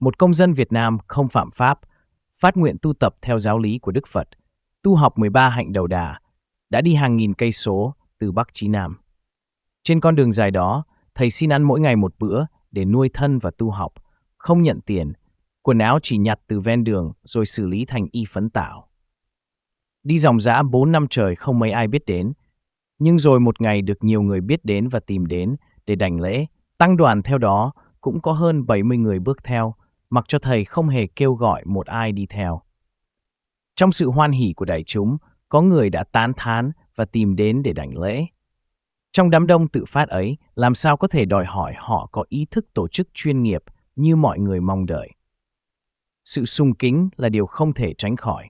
một công dân Việt Nam không phạm pháp, phát nguyện tu tập theo giáo lý của Đức Phật, tu học 13 hạnh đầu đà, đã đi hàng nghìn cây số từ Bắc chí Nam. Trên con đường dài đó, Thầy xin ăn mỗi ngày một bữa để nuôi thân và tu học, không nhận tiền, quần áo chỉ nhặt từ ven đường rồi xử lý thành y phấn tạo. Đi dòng dã 4 năm trời không mấy ai biết đến, nhưng rồi một ngày được nhiều người biết đến và tìm đến để đảnh lễ, tăng đoàn theo đó cũng có hơn 70 người bước theo, mặc cho thầy không hề kêu gọi một ai đi theo. Trong sự hoan hỷ của đại chúng, có người đã tán thán và tìm đến để đảnh lễ, trong đám đông tự phát ấy, làm sao có thể đòi hỏi họ có ý thức tổ chức chuyên nghiệp như mọi người mong đợi. Sự sung kính là điều không thể tránh khỏi.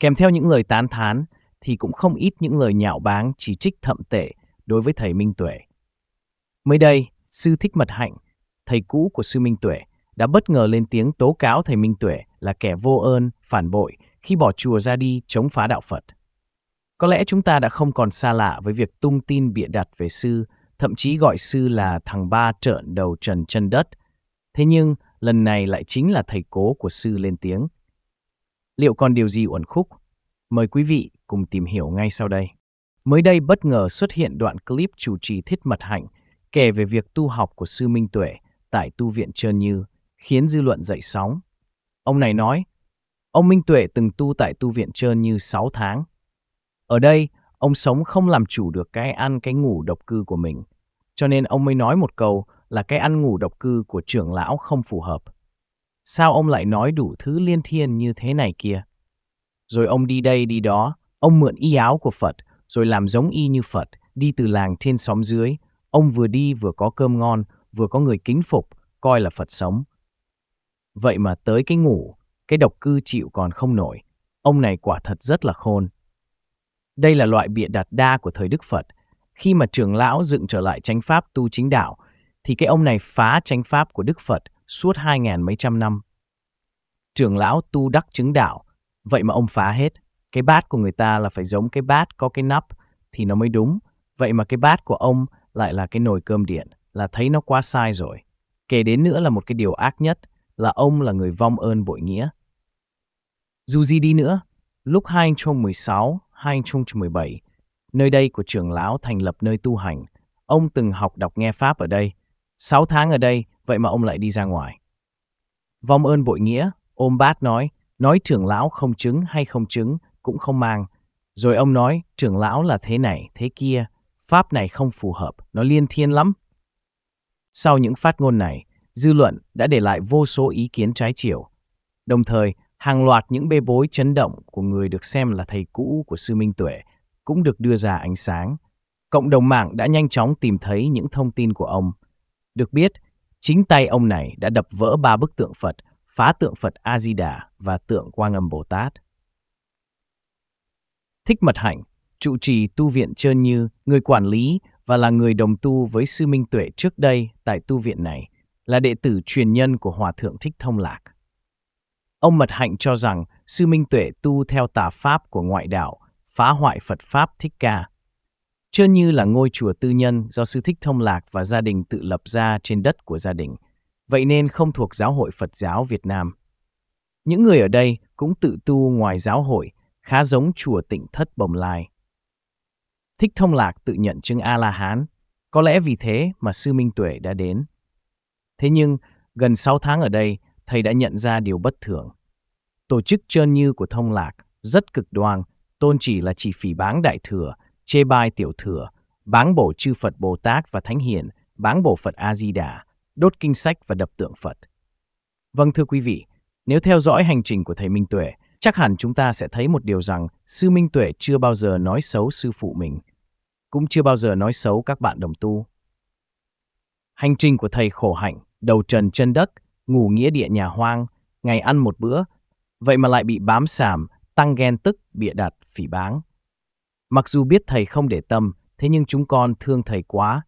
Kèm theo những lời tán thán thì cũng không ít những lời nhạo báng chỉ trích thậm tệ đối với thầy Minh Tuệ. Mới đây, sư Thích Mật Hạnh, thầy cũ của sư Minh Tuệ, đã bất ngờ lên tiếng tố cáo thầy Minh Tuệ là kẻ vô ơn, phản bội khi bỏ chùa ra đi chống phá đạo Phật. Có lẽ chúng ta đã không còn xa lạ với việc tung tin bịa đặt về sư, thậm chí gọi sư là thằng ba trợn đầu trần chân đất. Thế nhưng, lần này lại chính là thầy cố của sư lên tiếng. Liệu còn điều gì uẩn khúc? Mời quý vị cùng tìm hiểu ngay sau đây. Mới đây bất ngờ xuất hiện đoạn clip chủ trì Thiết Mật Hạnh kể về việc tu học của sư Minh Tuệ tại tu viện Trơn Như, khiến dư luận dậy sóng. Ông này nói, ông Minh Tuệ từng tu tại tu viện Trơn Như 6 tháng, ở đây, ông sống không làm chủ được cái ăn cái ngủ độc cư của mình. Cho nên ông mới nói một câu là cái ăn ngủ độc cư của trưởng lão không phù hợp. Sao ông lại nói đủ thứ liên thiên như thế này kia? Rồi ông đi đây đi đó, ông mượn y áo của Phật, rồi làm giống y như Phật, đi từ làng trên xóm dưới. Ông vừa đi vừa có cơm ngon, vừa có người kính phục, coi là Phật sống. Vậy mà tới cái ngủ, cái độc cư chịu còn không nổi. Ông này quả thật rất là khôn. Đây là loại bịa đặt đa của thời Đức Phật. Khi mà trưởng lão dựng trở lại chánh pháp tu chính đạo, thì cái ông này phá chánh pháp của Đức Phật suốt hai ngàn mấy trăm năm. Trưởng lão tu đắc chứng đạo, vậy mà ông phá hết. Cái bát của người ta là phải giống cái bát có cái nắp thì nó mới đúng. Vậy mà cái bát của ông lại là cái nồi cơm điện, là thấy nó quá sai rồi. Kể đến nữa là một cái điều ác nhất, là ông là người vong ơn bội nghĩa. Dù gì đi nữa, lúc hai anh 2016, 2017, nơi đây của trưởng lão thành lập nơi tu hành. Ông từng học đọc nghe Pháp ở đây. sáu tháng ở đây, vậy mà ông lại đi ra ngoài. Vong ơn bội nghĩa, ôm bát nói, nói trưởng lão không chứng hay không chứng, cũng không mang. Rồi ông nói, trưởng lão là thế này, thế kia, Pháp này không phù hợp, nó liên thiên lắm. Sau những phát ngôn này, dư luận đã để lại vô số ý kiến trái chiều. Đồng thời, Hàng loạt những bê bối chấn động của người được xem là thầy cũ của Sư Minh Tuệ cũng được đưa ra ánh sáng. Cộng đồng mạng đã nhanh chóng tìm thấy những thông tin của ông. Được biết, chính tay ông này đã đập vỡ ba bức tượng Phật, phá tượng Phật A-di-đà và tượng Quang Âm Bồ Tát. Thích Mật Hạnh, trụ trì tu viện Trơn Như, người quản lý và là người đồng tu với Sư Minh Tuệ trước đây tại tu viện này, là đệ tử truyền nhân của Hòa Thượng Thích Thông Lạc. Ông Mật Hạnh cho rằng Sư Minh Tuệ tu theo tà pháp của ngoại đạo, phá hoại Phật Pháp Thích Ca. Trơn Như là ngôi chùa tư nhân do Sư Thích Thông Lạc và gia đình tự lập ra trên đất của gia đình, vậy nên không thuộc Giáo hội Phật giáo Việt Nam. Những người ở đây cũng tự tu ngoài giáo hội, khá giống chùa tịnh thất Bồng Lai. Thích Thông Lạc tự nhận chứng A-la-hán, có lẽ vì thế mà Sư Minh Tuệ đã đến. Thế nhưng, gần 6 tháng ở đây, thầy đã nhận ra điều bất thường. Tổ chức trơn như của thông lạc, rất cực đoan, tôn chỉ là chỉ phỉ báng đại thừa, chê bai tiểu thừa, báng bổ chư Phật Bồ Tát và Thánh Hiền, báng bổ Phật A-di-đà, đốt kinh sách và đập tượng Phật. Vâng thưa quý vị, nếu theo dõi hành trình của thầy Minh Tuệ, chắc hẳn chúng ta sẽ thấy một điều rằng sư Minh Tuệ chưa bao giờ nói xấu sư phụ mình, cũng chưa bao giờ nói xấu các bạn đồng tu. Hành trình của thầy khổ hạnh, đầu trần chân đất, ngủ nghĩa địa nhà hoang, ngày ăn một bữa, vậy mà lại bị bám sảm, tăng ghen tức, bịa đặt, phỉ báng. Mặc dù biết thầy không để tâm, thế nhưng chúng con thương thầy quá.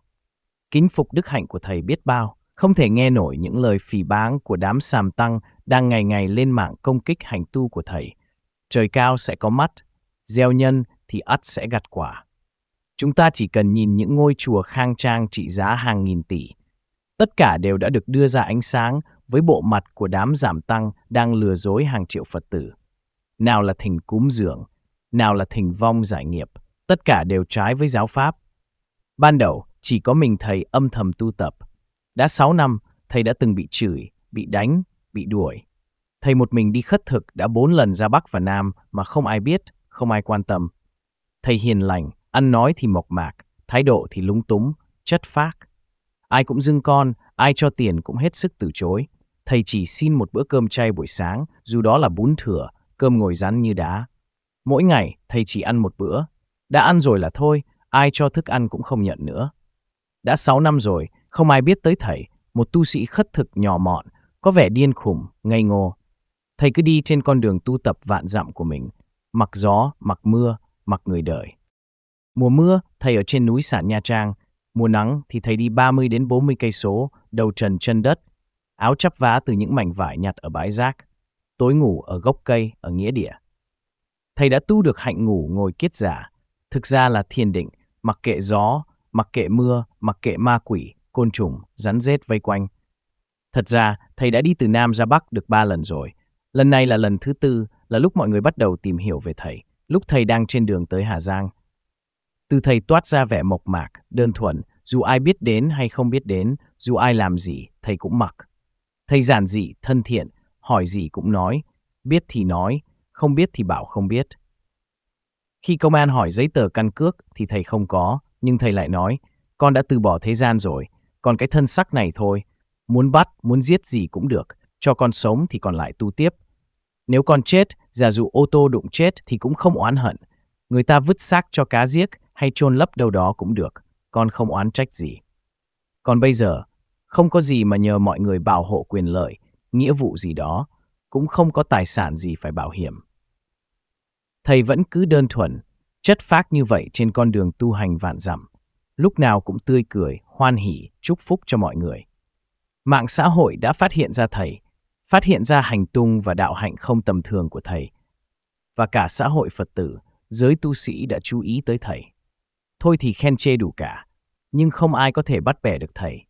Kính phục đức hạnh của thầy biết bao, không thể nghe nổi những lời phỉ báng của đám sàm tăng đang ngày ngày lên mạng công kích hành tu của thầy. Trời cao sẽ có mắt, gieo nhân thì ắt sẽ gặt quả. Chúng ta chỉ cần nhìn những ngôi chùa khang trang trị giá hàng nghìn tỷ. Tất cả đều đã được đưa ra ánh sáng với bộ mặt của đám giảm tăng đang lừa dối hàng triệu Phật tử. Nào là thỉnh cúm dường, nào là thỉnh vong giải nghiệp, tất cả đều trái với giáo pháp. Ban đầu, chỉ có mình thầy âm thầm tu tập. Đã 6 năm, thầy đã từng bị chửi, bị đánh, bị đuổi. Thầy một mình đi khất thực đã 4 lần ra Bắc và Nam mà không ai biết, không ai quan tâm. Thầy hiền lành, ăn nói thì mộc mạc, thái độ thì lúng túng, chất phác. Ai cũng dưng con, ai cho tiền cũng hết sức từ chối thầy chỉ xin một bữa cơm chay buổi sáng, dù đó là bún thừa cơm ngồi rắn như đá. Mỗi ngày, thầy chỉ ăn một bữa. Đã ăn rồi là thôi, ai cho thức ăn cũng không nhận nữa. Đã 6 năm rồi, không ai biết tới thầy, một tu sĩ khất thực nhỏ mọn, có vẻ điên khủng, ngây ngô. Thầy cứ đi trên con đường tu tập vạn dặm của mình, mặc gió, mặc mưa, mặc người đời. Mùa mưa, thầy ở trên núi sản Nha Trang, mùa nắng thì thầy đi 30 đến 40 cây số, đầu trần chân đất, áo chắp vá từ những mảnh vải nhặt ở bãi rác, tối ngủ ở gốc cây ở nghĩa địa. Thầy đã tu được hạnh ngủ ngồi kiết giả, thực ra là thiền định, mặc kệ gió, mặc kệ mưa, mặc kệ ma quỷ, côn trùng, rắn rết vây quanh. Thật ra, thầy đã đi từ Nam ra Bắc được ba lần rồi. Lần này là lần thứ tư, là lúc mọi người bắt đầu tìm hiểu về thầy, lúc thầy đang trên đường tới Hà Giang. Từ thầy toát ra vẻ mộc mạc, đơn thuần, dù ai biết đến hay không biết đến, dù ai làm gì, thầy cũng mặc. Thầy giản dị, thân thiện, hỏi gì cũng nói, biết thì nói, không biết thì bảo không biết. Khi công an hỏi giấy tờ căn cước thì thầy không có, nhưng thầy lại nói, con đã từ bỏ thế gian rồi, còn cái thân sắc này thôi, muốn bắt, muốn giết gì cũng được, cho con sống thì còn lại tu tiếp. Nếu con chết, giả dụ ô tô đụng chết thì cũng không oán hận, người ta vứt xác cho cá giết hay chôn lấp đâu đó cũng được, con không oán trách gì. Còn bây giờ, không có gì mà nhờ mọi người bảo hộ quyền lợi, nghĩa vụ gì đó, cũng không có tài sản gì phải bảo hiểm. Thầy vẫn cứ đơn thuần, chất phác như vậy trên con đường tu hành vạn dặm, lúc nào cũng tươi cười, hoan hỷ chúc phúc cho mọi người. Mạng xã hội đã phát hiện ra thầy, phát hiện ra hành tung và đạo hạnh không tầm thường của thầy. Và cả xã hội Phật tử, giới tu sĩ đã chú ý tới thầy. Thôi thì khen chê đủ cả, nhưng không ai có thể bắt bẻ được thầy.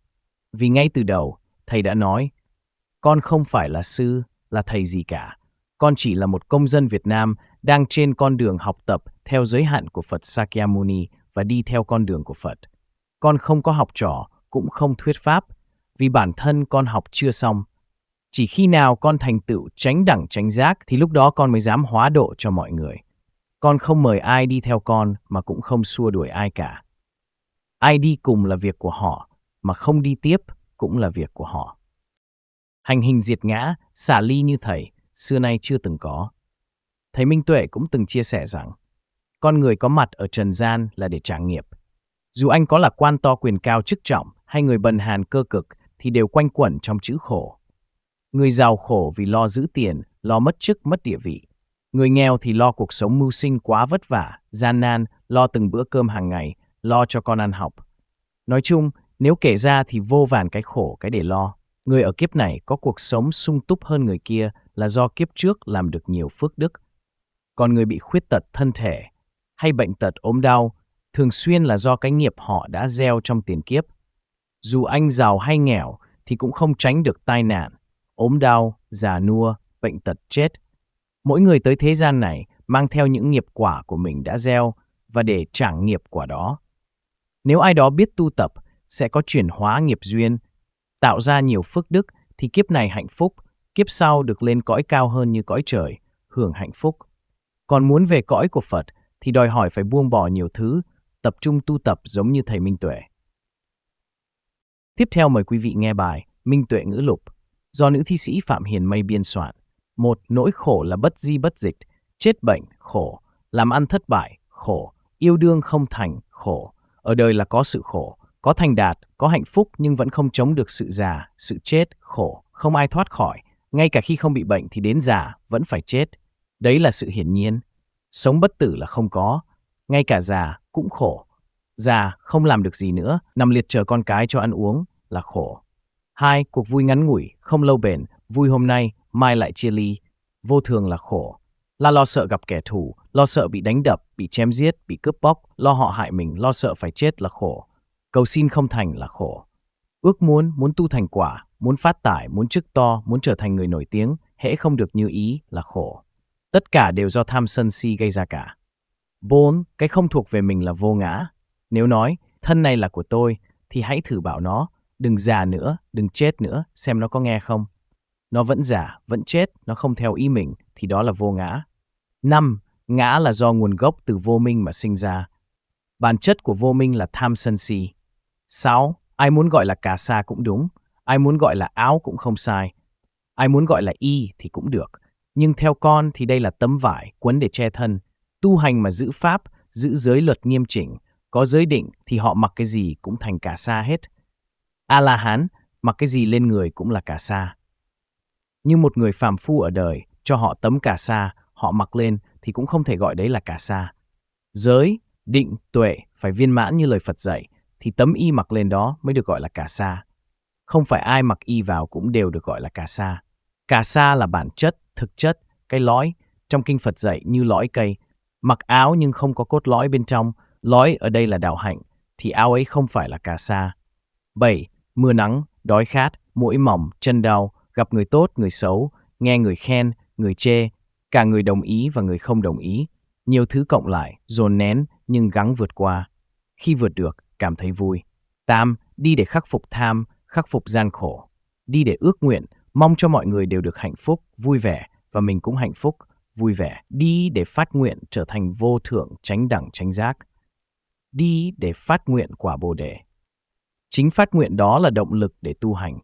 Vì ngay từ đầu, thầy đã nói, con không phải là sư, là thầy gì cả. Con chỉ là một công dân Việt Nam đang trên con đường học tập theo giới hạn của Phật Sakyamuni và đi theo con đường của Phật. Con không có học trò, cũng không thuyết pháp, vì bản thân con học chưa xong. Chỉ khi nào con thành tựu tránh đẳng tránh giác thì lúc đó con mới dám hóa độ cho mọi người. Con không mời ai đi theo con mà cũng không xua đuổi ai cả. Ai đi cùng là việc của họ, mà không đi tiếp cũng là việc của họ. Hành hình diệt ngã, xả ly như thầy, xưa nay chưa từng có. Thầy Minh Tuệ cũng từng chia sẻ rằng, con người có mặt ở trần gian là để trả nghiệp. Dù anh có là quan to quyền cao chức trọng hay người bần hàn cơ cực thì đều quanh quẩn trong chữ khổ. Người giàu khổ vì lo giữ tiền, lo mất chức, mất địa vị. Người nghèo thì lo cuộc sống mưu sinh quá vất vả, gian nan, lo từng bữa cơm hàng ngày, lo cho con ăn học. Nói chung, nếu kể ra thì vô vàn cái khổ, cái để lo. Người ở kiếp này có cuộc sống sung túc hơn người kia là do kiếp trước làm được nhiều phước đức. Còn người bị khuyết tật thân thể hay bệnh tật ốm đau thường xuyên là do cái nghiệp họ đã gieo trong tiền kiếp. Dù anh giàu hay nghèo thì cũng không tránh được tai nạn, ốm đau, già nua, bệnh tật chết. Mỗi người tới thế gian này mang theo những nghiệp quả của mình đã gieo và để trả nghiệp quả đó. Nếu ai đó biết tu tập sẽ có chuyển hóa nghiệp duyên, tạo ra nhiều phước đức thì kiếp này hạnh phúc, kiếp sau được lên cõi cao hơn như cõi trời, hưởng hạnh phúc. Còn muốn về cõi của Phật thì đòi hỏi phải buông bỏ nhiều thứ, tập trung tu tập giống như thầy Minh Tuệ. Tiếp theo mời quý vị nghe bài Minh Tuệ Ngữ Lục do nữ thi sĩ Phạm Hiền Mây biên soạn. Một, nỗi khổ là bất di bất dịch, chết bệnh, khổ, làm ăn thất bại, khổ, yêu đương không thành, khổ, ở đời là có sự khổ, có thành đạt, có hạnh phúc nhưng vẫn không chống được sự già, sự chết, khổ, không ai thoát khỏi. Ngay cả khi không bị bệnh thì đến già vẫn phải chết. Đấy là sự hiển nhiên. Sống bất tử là không có. Ngay cả già cũng khổ. Già không làm được gì nữa, nằm liệt chờ con cái cho ăn uống là khổ. Hai, cuộc vui ngắn ngủi, không lâu bền, vui hôm nay, mai lại chia ly. Vô thường là khổ. Là lo sợ gặp kẻ thù, lo sợ bị đánh đập, bị chém giết, bị cướp bóc, lo họ hại mình, lo sợ phải chết là khổ Cầu xin không thành là khổ. Ước muốn, muốn tu thành quả, muốn phát tải, muốn chức to, muốn trở thành người nổi tiếng, hễ không được như ý là khổ. Tất cả đều do tham sân si gây ra cả. 4. Cái không thuộc về mình là vô ngã. Nếu nói, thân này là của tôi, thì hãy thử bảo nó, đừng già nữa, đừng chết nữa, xem nó có nghe không. Nó vẫn già, vẫn chết, nó không theo ý mình, thì đó là vô ngã. 5. Ngã là do nguồn gốc từ vô minh mà sinh ra. Bản chất của vô minh là tham sân si. 6. Ai muốn gọi là cà sa cũng đúng, ai muốn gọi là áo cũng không sai, ai muốn gọi là y thì cũng được. Nhưng theo con thì đây là tấm vải, quấn để che thân. Tu hành mà giữ pháp, giữ giới luật nghiêm chỉnh, có giới định thì họ mặc cái gì cũng thành cà sa hết. A-la-hán, mặc cái gì lên người cũng là cà sa. Như một người phàm phu ở đời, cho họ tấm cà sa, họ mặc lên thì cũng không thể gọi đấy là cà sa. Giới, định, tuệ phải viên mãn như lời Phật dạy, thì tấm y mặc lên đó mới được gọi là cà sa. Không phải ai mặc y vào cũng đều được gọi là cà sa. Cà sa là bản chất, thực chất, cái lõi, trong kinh Phật dạy như lõi cây. Mặc áo nhưng không có cốt lõi bên trong, lõi ở đây là đạo hạnh, thì áo ấy không phải là cà sa. 7. Mưa nắng, đói khát, mũi mỏng, chân đau, gặp người tốt, người xấu, nghe người khen, người chê, cả người đồng ý và người không đồng ý. Nhiều thứ cộng lại, dồn nén nhưng gắng vượt qua. Khi vượt được, cảm thấy vui. 8. Đi để khắc phục tham, khắc phục gian khổ. Đi để ước nguyện, mong cho mọi người đều được hạnh phúc, vui vẻ và mình cũng hạnh phúc, vui vẻ. Đi để phát nguyện trở thành vô thượng, tránh đẳng, tránh giác. Đi để phát nguyện quả Bồ đề. Chính phát nguyện đó là động lực để tu hành.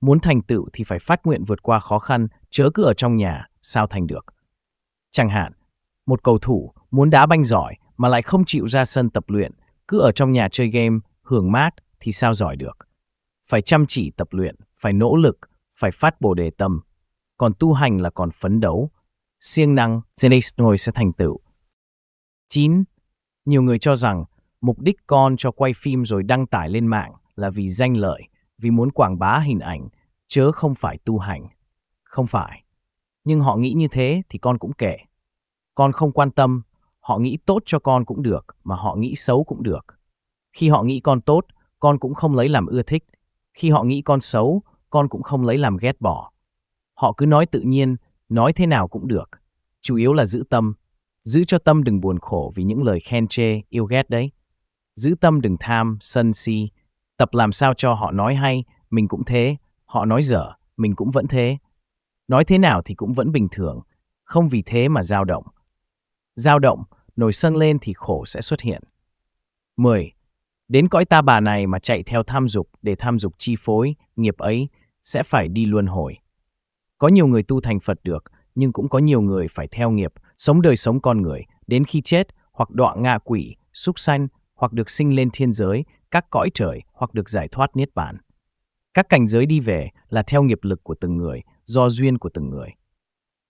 Muốn thành tựu thì phải phát nguyện vượt qua khó khăn, chớ cứ ở trong nhà, sao thành được. Chẳng hạn, một cầu thủ muốn đá banh giỏi mà lại không chịu ra sân tập luyện cứ ở trong nhà chơi game, hưởng mát thì sao giỏi được. Phải chăm chỉ tập luyện, phải nỗ lực, phải phát bồ đề tâm. Còn tu hành là còn phấn đấu. Siêng năng, zenith ngồi sẽ thành tựu. 9. Nhiều người cho rằng mục đích con cho quay phim rồi đăng tải lên mạng là vì danh lợi, vì muốn quảng bá hình ảnh, chớ không phải tu hành. Không phải. Nhưng họ nghĩ như thế thì con cũng kể. Con không quan tâm họ nghĩ tốt cho con cũng được, mà họ nghĩ xấu cũng được. Khi họ nghĩ con tốt, con cũng không lấy làm ưa thích. Khi họ nghĩ con xấu, con cũng không lấy làm ghét bỏ. Họ cứ nói tự nhiên, nói thế nào cũng được. Chủ yếu là giữ tâm. Giữ cho tâm đừng buồn khổ vì những lời khen chê, yêu ghét đấy. Giữ tâm đừng tham, sân si. Tập làm sao cho họ nói hay, mình cũng thế. Họ nói dở, mình cũng vẫn thế. Nói thế nào thì cũng vẫn bình thường. Không vì thế mà dao động. Dao động nồi sân lên thì khổ sẽ xuất hiện. 10. Đến cõi ta bà này mà chạy theo tham dục để tham dục chi phối, nghiệp ấy sẽ phải đi luân hồi. Có nhiều người tu thành Phật được, nhưng cũng có nhiều người phải theo nghiệp, sống đời sống con người, đến khi chết, hoặc đọa ngạ quỷ, súc sanh, hoặc được sinh lên thiên giới, các cõi trời, hoặc được giải thoát niết bàn. Các cảnh giới đi về là theo nghiệp lực của từng người, do duyên của từng người.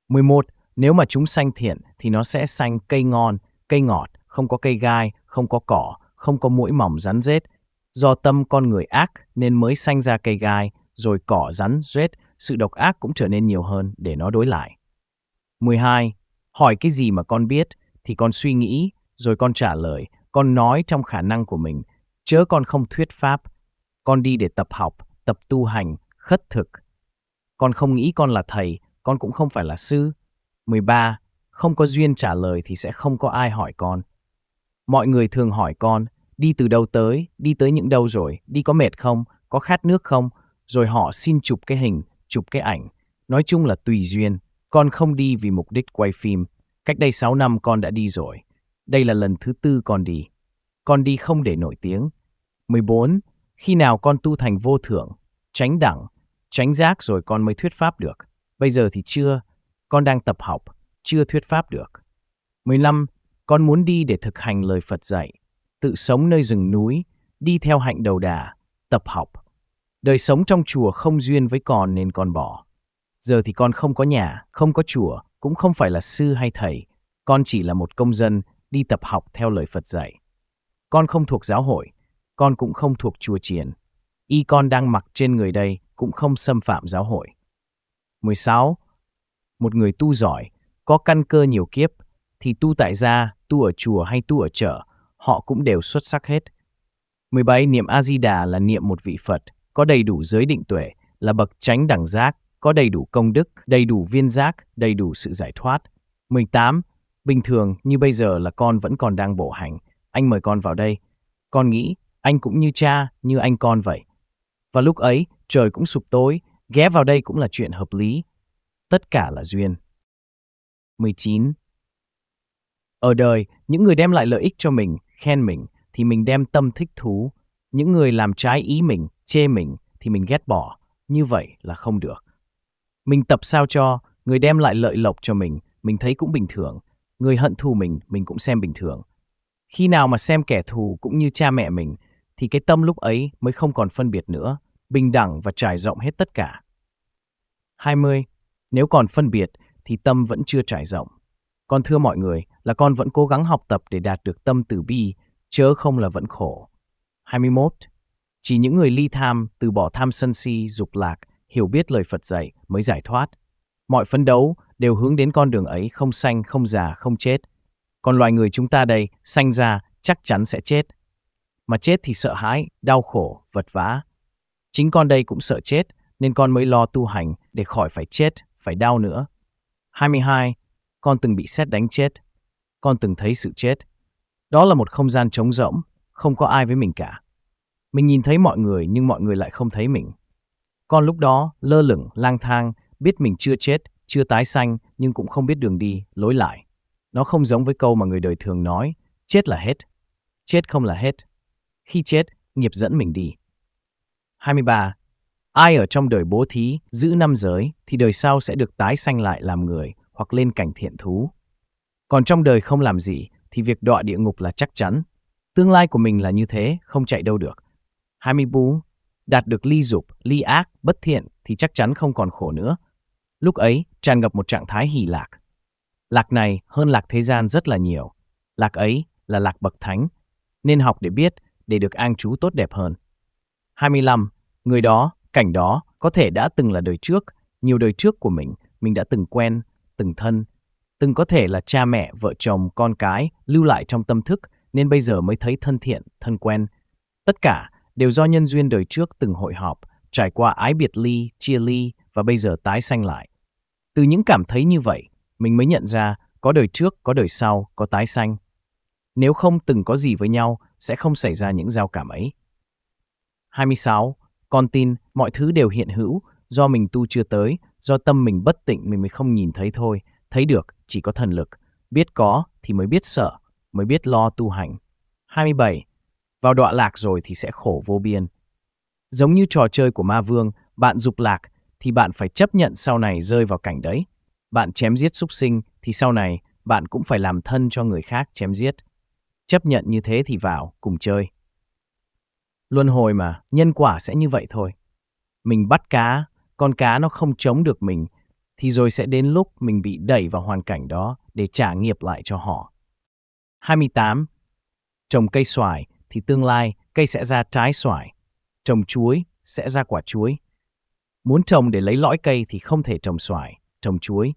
11. Nếu mà chúng sanh thiện thì nó sẽ sanh cây ngon, cây ngọt, không có cây gai, không có cỏ, không có mũi mỏng rắn rết. Do tâm con người ác nên mới sanh ra cây gai, rồi cỏ rắn rết, sự độc ác cũng trở nên nhiều hơn để nó đối lại. 12. Hỏi cái gì mà con biết thì con suy nghĩ, rồi con trả lời, con nói trong khả năng của mình, chớ con không thuyết pháp. Con đi để tập học, tập tu hành, khất thực. Con không nghĩ con là thầy, con cũng không phải là sư. 13 không có duyên trả lời thì sẽ không có ai hỏi con. Mọi người thường hỏi con, đi từ đâu tới, đi tới những đâu rồi, đi có mệt không, có khát nước không, rồi họ xin chụp cái hình, chụp cái ảnh. Nói chung là tùy duyên, con không đi vì mục đích quay phim. Cách đây 6 năm con đã đi rồi. Đây là lần thứ tư con đi. Con đi không để nổi tiếng. 14. Khi nào con tu thành vô thượng, tránh đẳng, tránh giác rồi con mới thuyết pháp được. Bây giờ thì chưa, con đang tập học chưa thuyết pháp được. 15. Con muốn đi để thực hành lời Phật dạy, tự sống nơi rừng núi, đi theo hạnh đầu đà, tập học. Đời sống trong chùa không duyên với con nên con bỏ. Giờ thì con không có nhà, không có chùa, cũng không phải là sư hay thầy. Con chỉ là một công dân đi tập học theo lời Phật dạy. Con không thuộc giáo hội, con cũng không thuộc chùa chiền. Y con đang mặc trên người đây cũng không xâm phạm giáo hội. 16. Một người tu giỏi có căn cơ nhiều kiếp, thì tu tại gia, tu ở chùa hay tu ở chợ, họ cũng đều xuất sắc hết. 17. Niệm A-di-đà là niệm một vị Phật, có đầy đủ giới định tuệ, là bậc tránh đẳng giác, có đầy đủ công đức, đầy đủ viên giác, đầy đủ sự giải thoát. 18. Bình thường như bây giờ là con vẫn còn đang bộ hành, anh mời con vào đây. Con nghĩ anh cũng như cha, như anh con vậy. Và lúc ấy, trời cũng sụp tối, ghé vào đây cũng là chuyện hợp lý. Tất cả là duyên. 19. Ở đời, những người đem lại lợi ích cho mình, khen mình, thì mình đem tâm thích thú. Những người làm trái ý mình, chê mình, thì mình ghét bỏ. Như vậy là không được. Mình tập sao cho, người đem lại lợi lộc cho mình, mình thấy cũng bình thường. Người hận thù mình, mình cũng xem bình thường. Khi nào mà xem kẻ thù cũng như cha mẹ mình, thì cái tâm lúc ấy mới không còn phân biệt nữa, bình đẳng và trải rộng hết tất cả. 20. Nếu còn phân biệt, thì tâm vẫn chưa trải rộng. Con thưa mọi người là con vẫn cố gắng học tập để đạt được tâm từ bi, chớ không là vẫn khổ. 21. Chỉ những người ly tham, từ bỏ tham sân si, dục lạc, hiểu biết lời Phật dạy mới giải thoát. Mọi phấn đấu đều hướng đến con đường ấy không sanh, không già, không chết. Còn loài người chúng ta đây, sanh ra, chắc chắn sẽ chết. Mà chết thì sợ hãi, đau khổ, vật vã. Chính con đây cũng sợ chết, nên con mới lo tu hành để khỏi phải chết, phải đau nữa. 22. Con từng bị xét đánh chết. Con từng thấy sự chết. Đó là một không gian trống rỗng, không có ai với mình cả. Mình nhìn thấy mọi người nhưng mọi người lại không thấy mình. Con lúc đó lơ lửng, lang thang, biết mình chưa chết, chưa tái sanh nhưng cũng không biết đường đi, lối lại. Nó không giống với câu mà người đời thường nói, chết là hết. Chết không là hết. Khi chết, nghiệp dẫn mình đi. 23. Ai ở trong đời bố thí, giữ năm giới, thì đời sau sẽ được tái sanh lại làm người hoặc lên cảnh thiện thú. Còn trong đời không làm gì, thì việc đọa địa ngục là chắc chắn. Tương lai của mình là như thế, không chạy đâu được. 24. Đạt được ly dục, ly ác, bất thiện thì chắc chắn không còn khổ nữa. Lúc ấy, tràn ngập một trạng thái hỷ lạc. Lạc này hơn lạc thế gian rất là nhiều. Lạc ấy là lạc bậc thánh, nên học để biết, để được an trú tốt đẹp hơn. 25. Người đó Cảnh đó có thể đã từng là đời trước, nhiều đời trước của mình, mình đã từng quen, từng thân, từng có thể là cha mẹ, vợ chồng, con cái lưu lại trong tâm thức nên bây giờ mới thấy thân thiện, thân quen. Tất cả đều do nhân duyên đời trước từng hội họp, trải qua ái biệt ly, chia ly và bây giờ tái sanh lại. Từ những cảm thấy như vậy, mình mới nhận ra có đời trước, có đời sau, có tái sanh. Nếu không từng có gì với nhau, sẽ không xảy ra những giao cảm ấy. 26. Con tin mọi thứ đều hiện hữu, do mình tu chưa tới, do tâm mình bất tịnh mình mới không nhìn thấy thôi, thấy được chỉ có thần lực, biết có thì mới biết sợ, mới biết lo tu hành. 27. Vào đọa lạc rồi thì sẽ khổ vô biên. Giống như trò chơi của ma vương, bạn dục lạc thì bạn phải chấp nhận sau này rơi vào cảnh đấy. Bạn chém giết súc sinh thì sau này bạn cũng phải làm thân cho người khác chém giết. Chấp nhận như thế thì vào, cùng chơi. Luân hồi mà, nhân quả sẽ như vậy thôi. Mình bắt cá, con cá nó không chống được mình, thì rồi sẽ đến lúc mình bị đẩy vào hoàn cảnh đó để trả nghiệp lại cho họ. 28. Trồng cây xoài thì tương lai cây sẽ ra trái xoài, trồng chuối sẽ ra quả chuối. Muốn trồng để lấy lõi cây thì không thể trồng xoài, trồng chuối.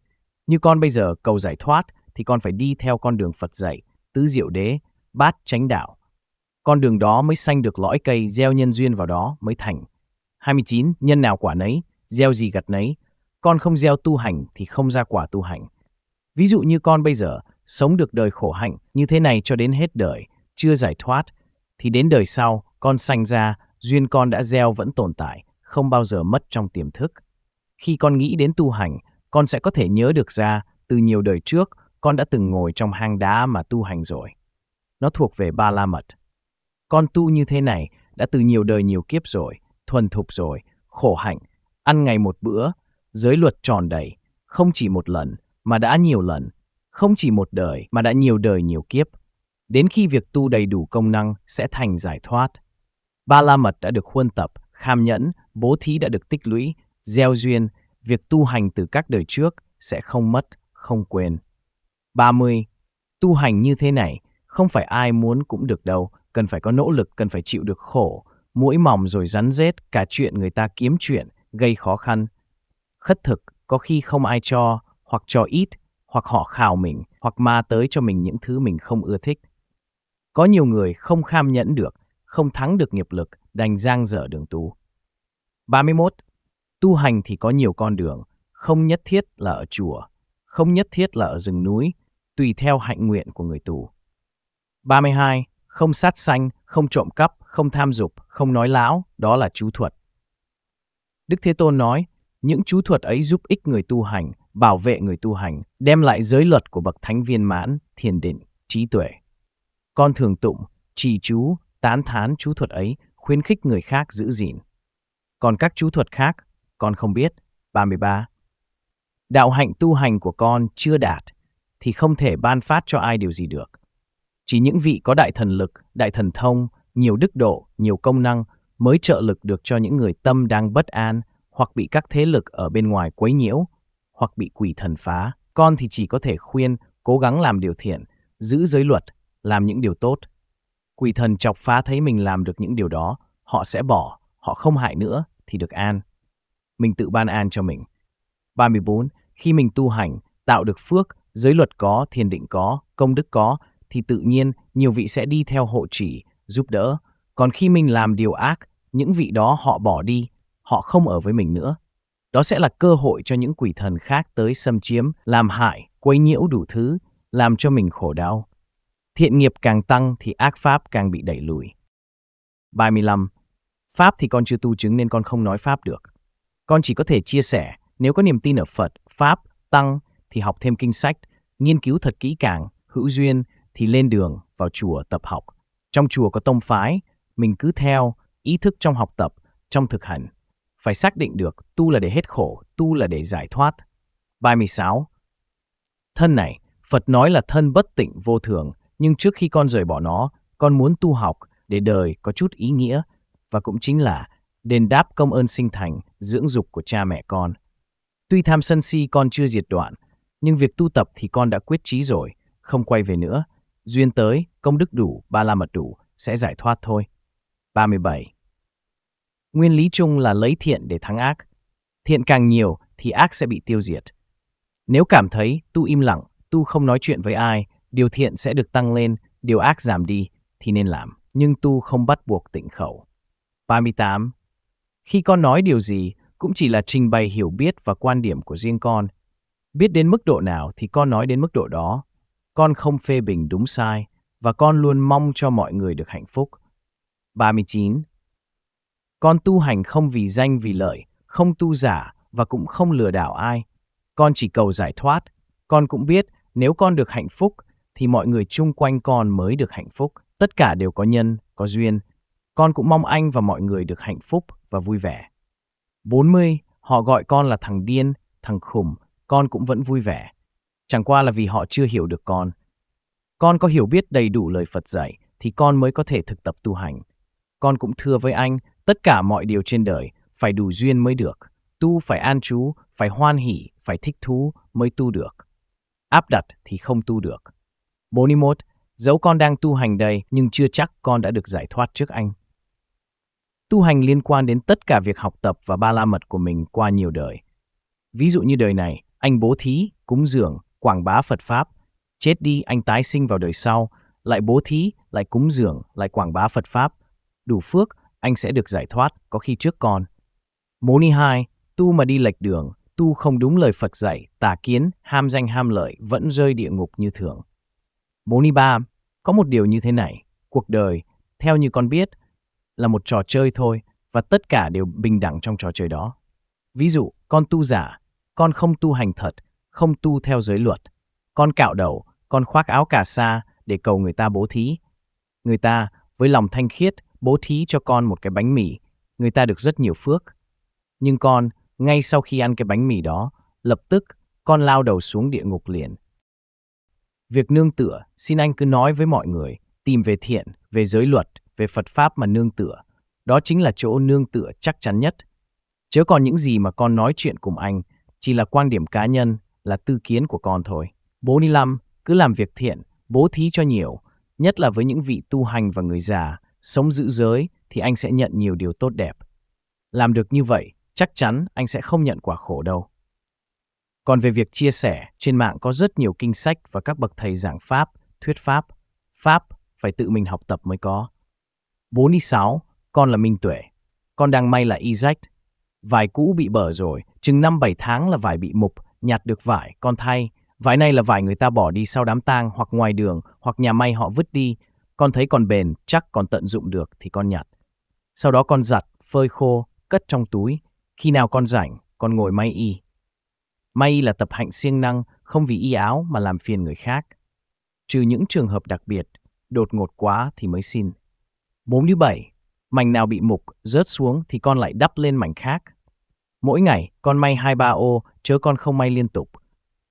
Như con bây giờ cầu giải thoát thì con phải đi theo con đường Phật dạy, tứ diệu đế, bát chánh đạo. Con đường đó mới xanh được lõi cây, gieo nhân duyên vào đó mới thành. 29. Nhân nào quả nấy, gieo gì gặt nấy. Con không gieo tu hành thì không ra quả tu hành. Ví dụ như con bây giờ, sống được đời khổ hạnh như thế này cho đến hết đời, chưa giải thoát, thì đến đời sau, con sanh ra, duyên con đã gieo vẫn tồn tại, không bao giờ mất trong tiềm thức. Khi con nghĩ đến tu hành, con sẽ có thể nhớ được ra, từ nhiều đời trước, con đã từng ngồi trong hang đá mà tu hành rồi. Nó thuộc về Ba La Mật. Con tu như thế này đã từ nhiều đời nhiều kiếp rồi, thuần thục rồi, khổ hạnh, ăn ngày một bữa, giới luật tròn đầy, không chỉ một lần mà đã nhiều lần, không chỉ một đời mà đã nhiều đời nhiều kiếp. Đến khi việc tu đầy đủ công năng sẽ thành giải thoát. Ba la mật đã được huân tập, kham nhẫn, bố thí đã được tích lũy, gieo duyên, việc tu hành từ các đời trước sẽ không mất, không quên. 30. Tu hành như thế này không phải ai muốn cũng được đâu, cần phải có nỗ lực, cần phải chịu được khổ, mũi mỏng rồi rắn rết, cả chuyện người ta kiếm chuyện, gây khó khăn. Khất thực, có khi không ai cho, hoặc cho ít, hoặc họ khảo mình, hoặc ma tới cho mình những thứ mình không ưa thích. Có nhiều người không kham nhẫn được, không thắng được nghiệp lực, đành giang dở đường tú. 31. Tu hành thì có nhiều con đường, không nhất thiết là ở chùa, không nhất thiết là ở rừng núi, tùy theo hạnh nguyện của người tù. 32 không sát sanh, không trộm cắp, không tham dục, không nói láo, đó là chú thuật. Đức Thế Tôn nói, những chú thuật ấy giúp ích người tu hành, bảo vệ người tu hành, đem lại giới luật của bậc thánh viên mãn, thiền định, trí tuệ. Con thường tụng, trì chú, tán thán chú thuật ấy, khuyến khích người khác giữ gìn. Còn các chú thuật khác, con không biết. 33. Đạo hạnh tu hành của con chưa đạt, thì không thể ban phát cho ai điều gì được. Chỉ những vị có đại thần lực, đại thần thông, nhiều đức độ, nhiều công năng mới trợ lực được cho những người tâm đang bất an hoặc bị các thế lực ở bên ngoài quấy nhiễu hoặc bị quỷ thần phá. Con thì chỉ có thể khuyên cố gắng làm điều thiện, giữ giới luật, làm những điều tốt. Quỷ thần chọc phá thấy mình làm được những điều đó, họ sẽ bỏ, họ không hại nữa thì được an. Mình tự ban an cho mình. 34. Khi mình tu hành, tạo được phước, giới luật có, thiền định có, công đức có, thì tự nhiên nhiều vị sẽ đi theo hộ chỉ, giúp đỡ. Còn khi mình làm điều ác, những vị đó họ bỏ đi, họ không ở với mình nữa. Đó sẽ là cơ hội cho những quỷ thần khác tới xâm chiếm, làm hại, quấy nhiễu đủ thứ, làm cho mình khổ đau. Thiện nghiệp càng tăng thì ác pháp càng bị đẩy lùi. 35. Pháp thì con chưa tu chứng nên con không nói Pháp được. Con chỉ có thể chia sẻ, nếu có niềm tin ở Phật, Pháp, Tăng thì học thêm kinh sách, nghiên cứu thật kỹ càng, hữu duyên, thì lên đường vào chùa tập học. Trong chùa có tông phái, mình cứ theo ý thức trong học tập, trong thực hành. Phải xác định được tu là để hết khổ, tu là để giải thoát. 36. Thân này, Phật nói là thân bất tịnh vô thường, nhưng trước khi con rời bỏ nó, con muốn tu học để đời có chút ý nghĩa và cũng chính là đền đáp công ơn sinh thành, dưỡng dục của cha mẹ con. Tuy tham sân si con chưa diệt đoạn, nhưng việc tu tập thì con đã quyết chí rồi, không quay về nữa duyên tới, công đức đủ, ba la mật đủ, sẽ giải thoát thôi. 37. Nguyên lý chung là lấy thiện để thắng ác. Thiện càng nhiều thì ác sẽ bị tiêu diệt. Nếu cảm thấy tu im lặng, tu không nói chuyện với ai, điều thiện sẽ được tăng lên, điều ác giảm đi, thì nên làm. Nhưng tu không bắt buộc tỉnh khẩu. 38. Khi con nói điều gì, cũng chỉ là trình bày hiểu biết và quan điểm của riêng con. Biết đến mức độ nào thì con nói đến mức độ đó, con không phê bình đúng sai và con luôn mong cho mọi người được hạnh phúc. 39. Con tu hành không vì danh vì lợi, không tu giả và cũng không lừa đảo ai. Con chỉ cầu giải thoát. Con cũng biết nếu con được hạnh phúc thì mọi người chung quanh con mới được hạnh phúc. Tất cả đều có nhân, có duyên. Con cũng mong anh và mọi người được hạnh phúc và vui vẻ. 40. Họ gọi con là thằng điên, thằng khùng, con cũng vẫn vui vẻ chẳng qua là vì họ chưa hiểu được con. Con có hiểu biết đầy đủ lời Phật dạy thì con mới có thể thực tập tu hành. Con cũng thưa với anh, tất cả mọi điều trên đời phải đủ duyên mới được. Tu phải an trú, phải hoan hỷ, phải thích thú mới tu được. Áp đặt thì không tu được. 41. Dẫu con đang tu hành đây nhưng chưa chắc con đã được giải thoát trước anh. Tu hành liên quan đến tất cả việc học tập và ba la mật của mình qua nhiều đời. Ví dụ như đời này, anh bố thí, cúng dường, quảng bá Phật Pháp. Chết đi, anh tái sinh vào đời sau, lại bố thí, lại cúng dường, lại quảng bá Phật Pháp. Đủ phước, anh sẽ được giải thoát, có khi trước con. Mô ni 2, tu mà đi lệch đường, tu không đúng lời Phật dạy, tà kiến, ham danh ham lợi, vẫn rơi địa ngục như thường. Mô ni 3, có một điều như thế này, cuộc đời, theo như con biết, là một trò chơi thôi, và tất cả đều bình đẳng trong trò chơi đó. Ví dụ, con tu giả, con không tu hành thật, không tu theo giới luật. Con cạo đầu, con khoác áo cà sa để cầu người ta bố thí. Người ta, với lòng thanh khiết, bố thí cho con một cái bánh mì, người ta được rất nhiều phước. Nhưng con, ngay sau khi ăn cái bánh mì đó, lập tức con lao đầu xuống địa ngục liền. Việc nương tựa, xin anh cứ nói với mọi người, tìm về thiện, về giới luật, về Phật Pháp mà nương tựa. Đó chính là chỗ nương tựa chắc chắn nhất. Chớ còn những gì mà con nói chuyện cùng anh, chỉ là quan điểm cá nhân, là tư kiến của con thôi. Bố 45. Cứ làm việc thiện, bố thí cho nhiều, nhất là với những vị tu hành và người già, sống giữ giới thì anh sẽ nhận nhiều điều tốt đẹp. Làm được như vậy, chắc chắn anh sẽ không nhận quả khổ đâu. Còn về việc chia sẻ, trên mạng có rất nhiều kinh sách và các bậc thầy giảng Pháp, thuyết Pháp. Pháp phải tự mình học tập mới có. 46. Con là Minh Tuệ. Con đang may là Isaac. Vài cũ bị bở rồi, chừng 5-7 tháng là vải bị mục, nhặt được vải, con thay. Vải này là vải người ta bỏ đi sau đám tang hoặc ngoài đường hoặc nhà may họ vứt đi. Con thấy còn bền, chắc còn tận dụng được thì con nhặt. Sau đó con giặt, phơi khô, cất trong túi. Khi nào con rảnh, con ngồi may y. May y là tập hạnh siêng năng, không vì y áo mà làm phiền người khác. Trừ những trường hợp đặc biệt, đột ngột quá thì mới xin. 47. Mảnh nào bị mục, rớt xuống thì con lại đắp lên mảnh khác, Mỗi ngày, con may 2-3 ô, chớ con không may liên tục.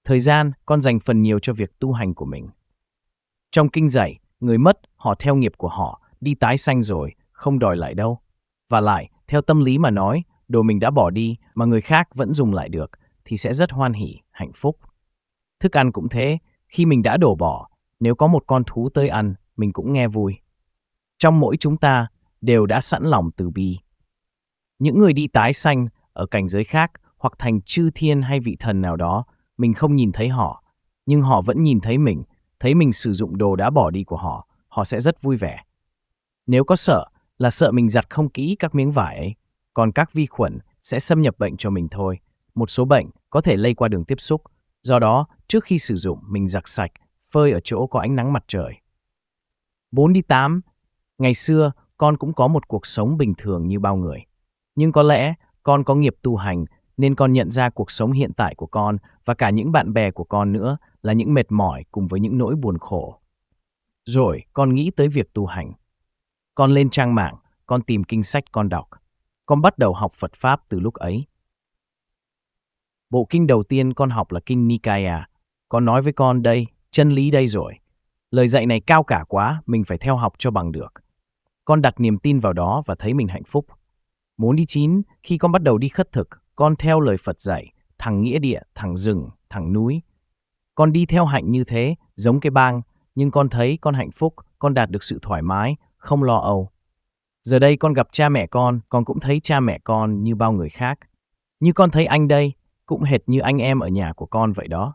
Thời gian, con dành phần nhiều cho việc tu hành của mình. Trong kinh dạy, người mất, họ theo nghiệp của họ, đi tái sanh rồi, không đòi lại đâu. Và lại, theo tâm lý mà nói, đồ mình đã bỏ đi mà người khác vẫn dùng lại được, thì sẽ rất hoan hỉ, hạnh phúc. Thức ăn cũng thế, khi mình đã đổ bỏ, nếu có một con thú tới ăn, mình cũng nghe vui. Trong mỗi chúng ta, đều đã sẵn lòng từ bi. Những người đi tái sanh ở cảnh giới khác hoặc thành chư thiên hay vị thần nào đó, mình không nhìn thấy họ, nhưng họ vẫn nhìn thấy mình, thấy mình sử dụng đồ đã bỏ đi của họ, họ sẽ rất vui vẻ. Nếu có sợ, là sợ mình giặt không kỹ các miếng vải ấy, còn các vi khuẩn sẽ xâm nhập bệnh cho mình thôi. Một số bệnh có thể lây qua đường tiếp xúc, do đó trước khi sử dụng mình giặt sạch, phơi ở chỗ có ánh nắng mặt trời. 4 đi 8 Ngày xưa, con cũng có một cuộc sống bình thường như bao người. Nhưng có lẽ con có nghiệp tu hành, nên con nhận ra cuộc sống hiện tại của con và cả những bạn bè của con nữa là những mệt mỏi cùng với những nỗi buồn khổ. Rồi, con nghĩ tới việc tu hành. Con lên trang mạng, con tìm kinh sách con đọc. Con bắt đầu học Phật Pháp từ lúc ấy. Bộ kinh đầu tiên con học là kinh Nikaya. Con nói với con đây, chân lý đây rồi. Lời dạy này cao cả quá, mình phải theo học cho bằng được. Con đặt niềm tin vào đó và thấy mình hạnh phúc. 49, khi con bắt đầu đi khất thực, con theo lời Phật dạy, thằng nghĩa địa, thằng rừng, thằng núi. Con đi theo hạnh như thế, giống cái bang, nhưng con thấy con hạnh phúc, con đạt được sự thoải mái, không lo âu. Giờ đây con gặp cha mẹ con, con cũng thấy cha mẹ con như bao người khác. Như con thấy anh đây, cũng hệt như anh em ở nhà của con vậy đó.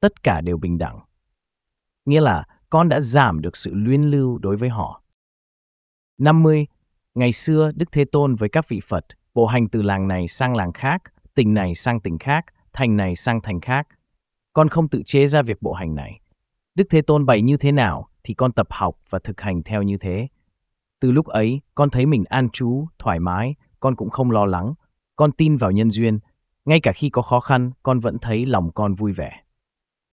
Tất cả đều bình đẳng. Nghĩa là con đã giảm được sự luyến lưu đối với họ. 50. Ngày xưa, Đức Thế Tôn với các vị Phật bộ hành từ làng này sang làng khác, tỉnh này sang tỉnh khác, thành này sang thành khác. Con không tự chế ra việc bộ hành này. Đức Thế Tôn bày như thế nào thì con tập học và thực hành theo như thế. Từ lúc ấy, con thấy mình an trú, thoải mái, con cũng không lo lắng. Con tin vào nhân duyên. Ngay cả khi có khó khăn, con vẫn thấy lòng con vui vẻ.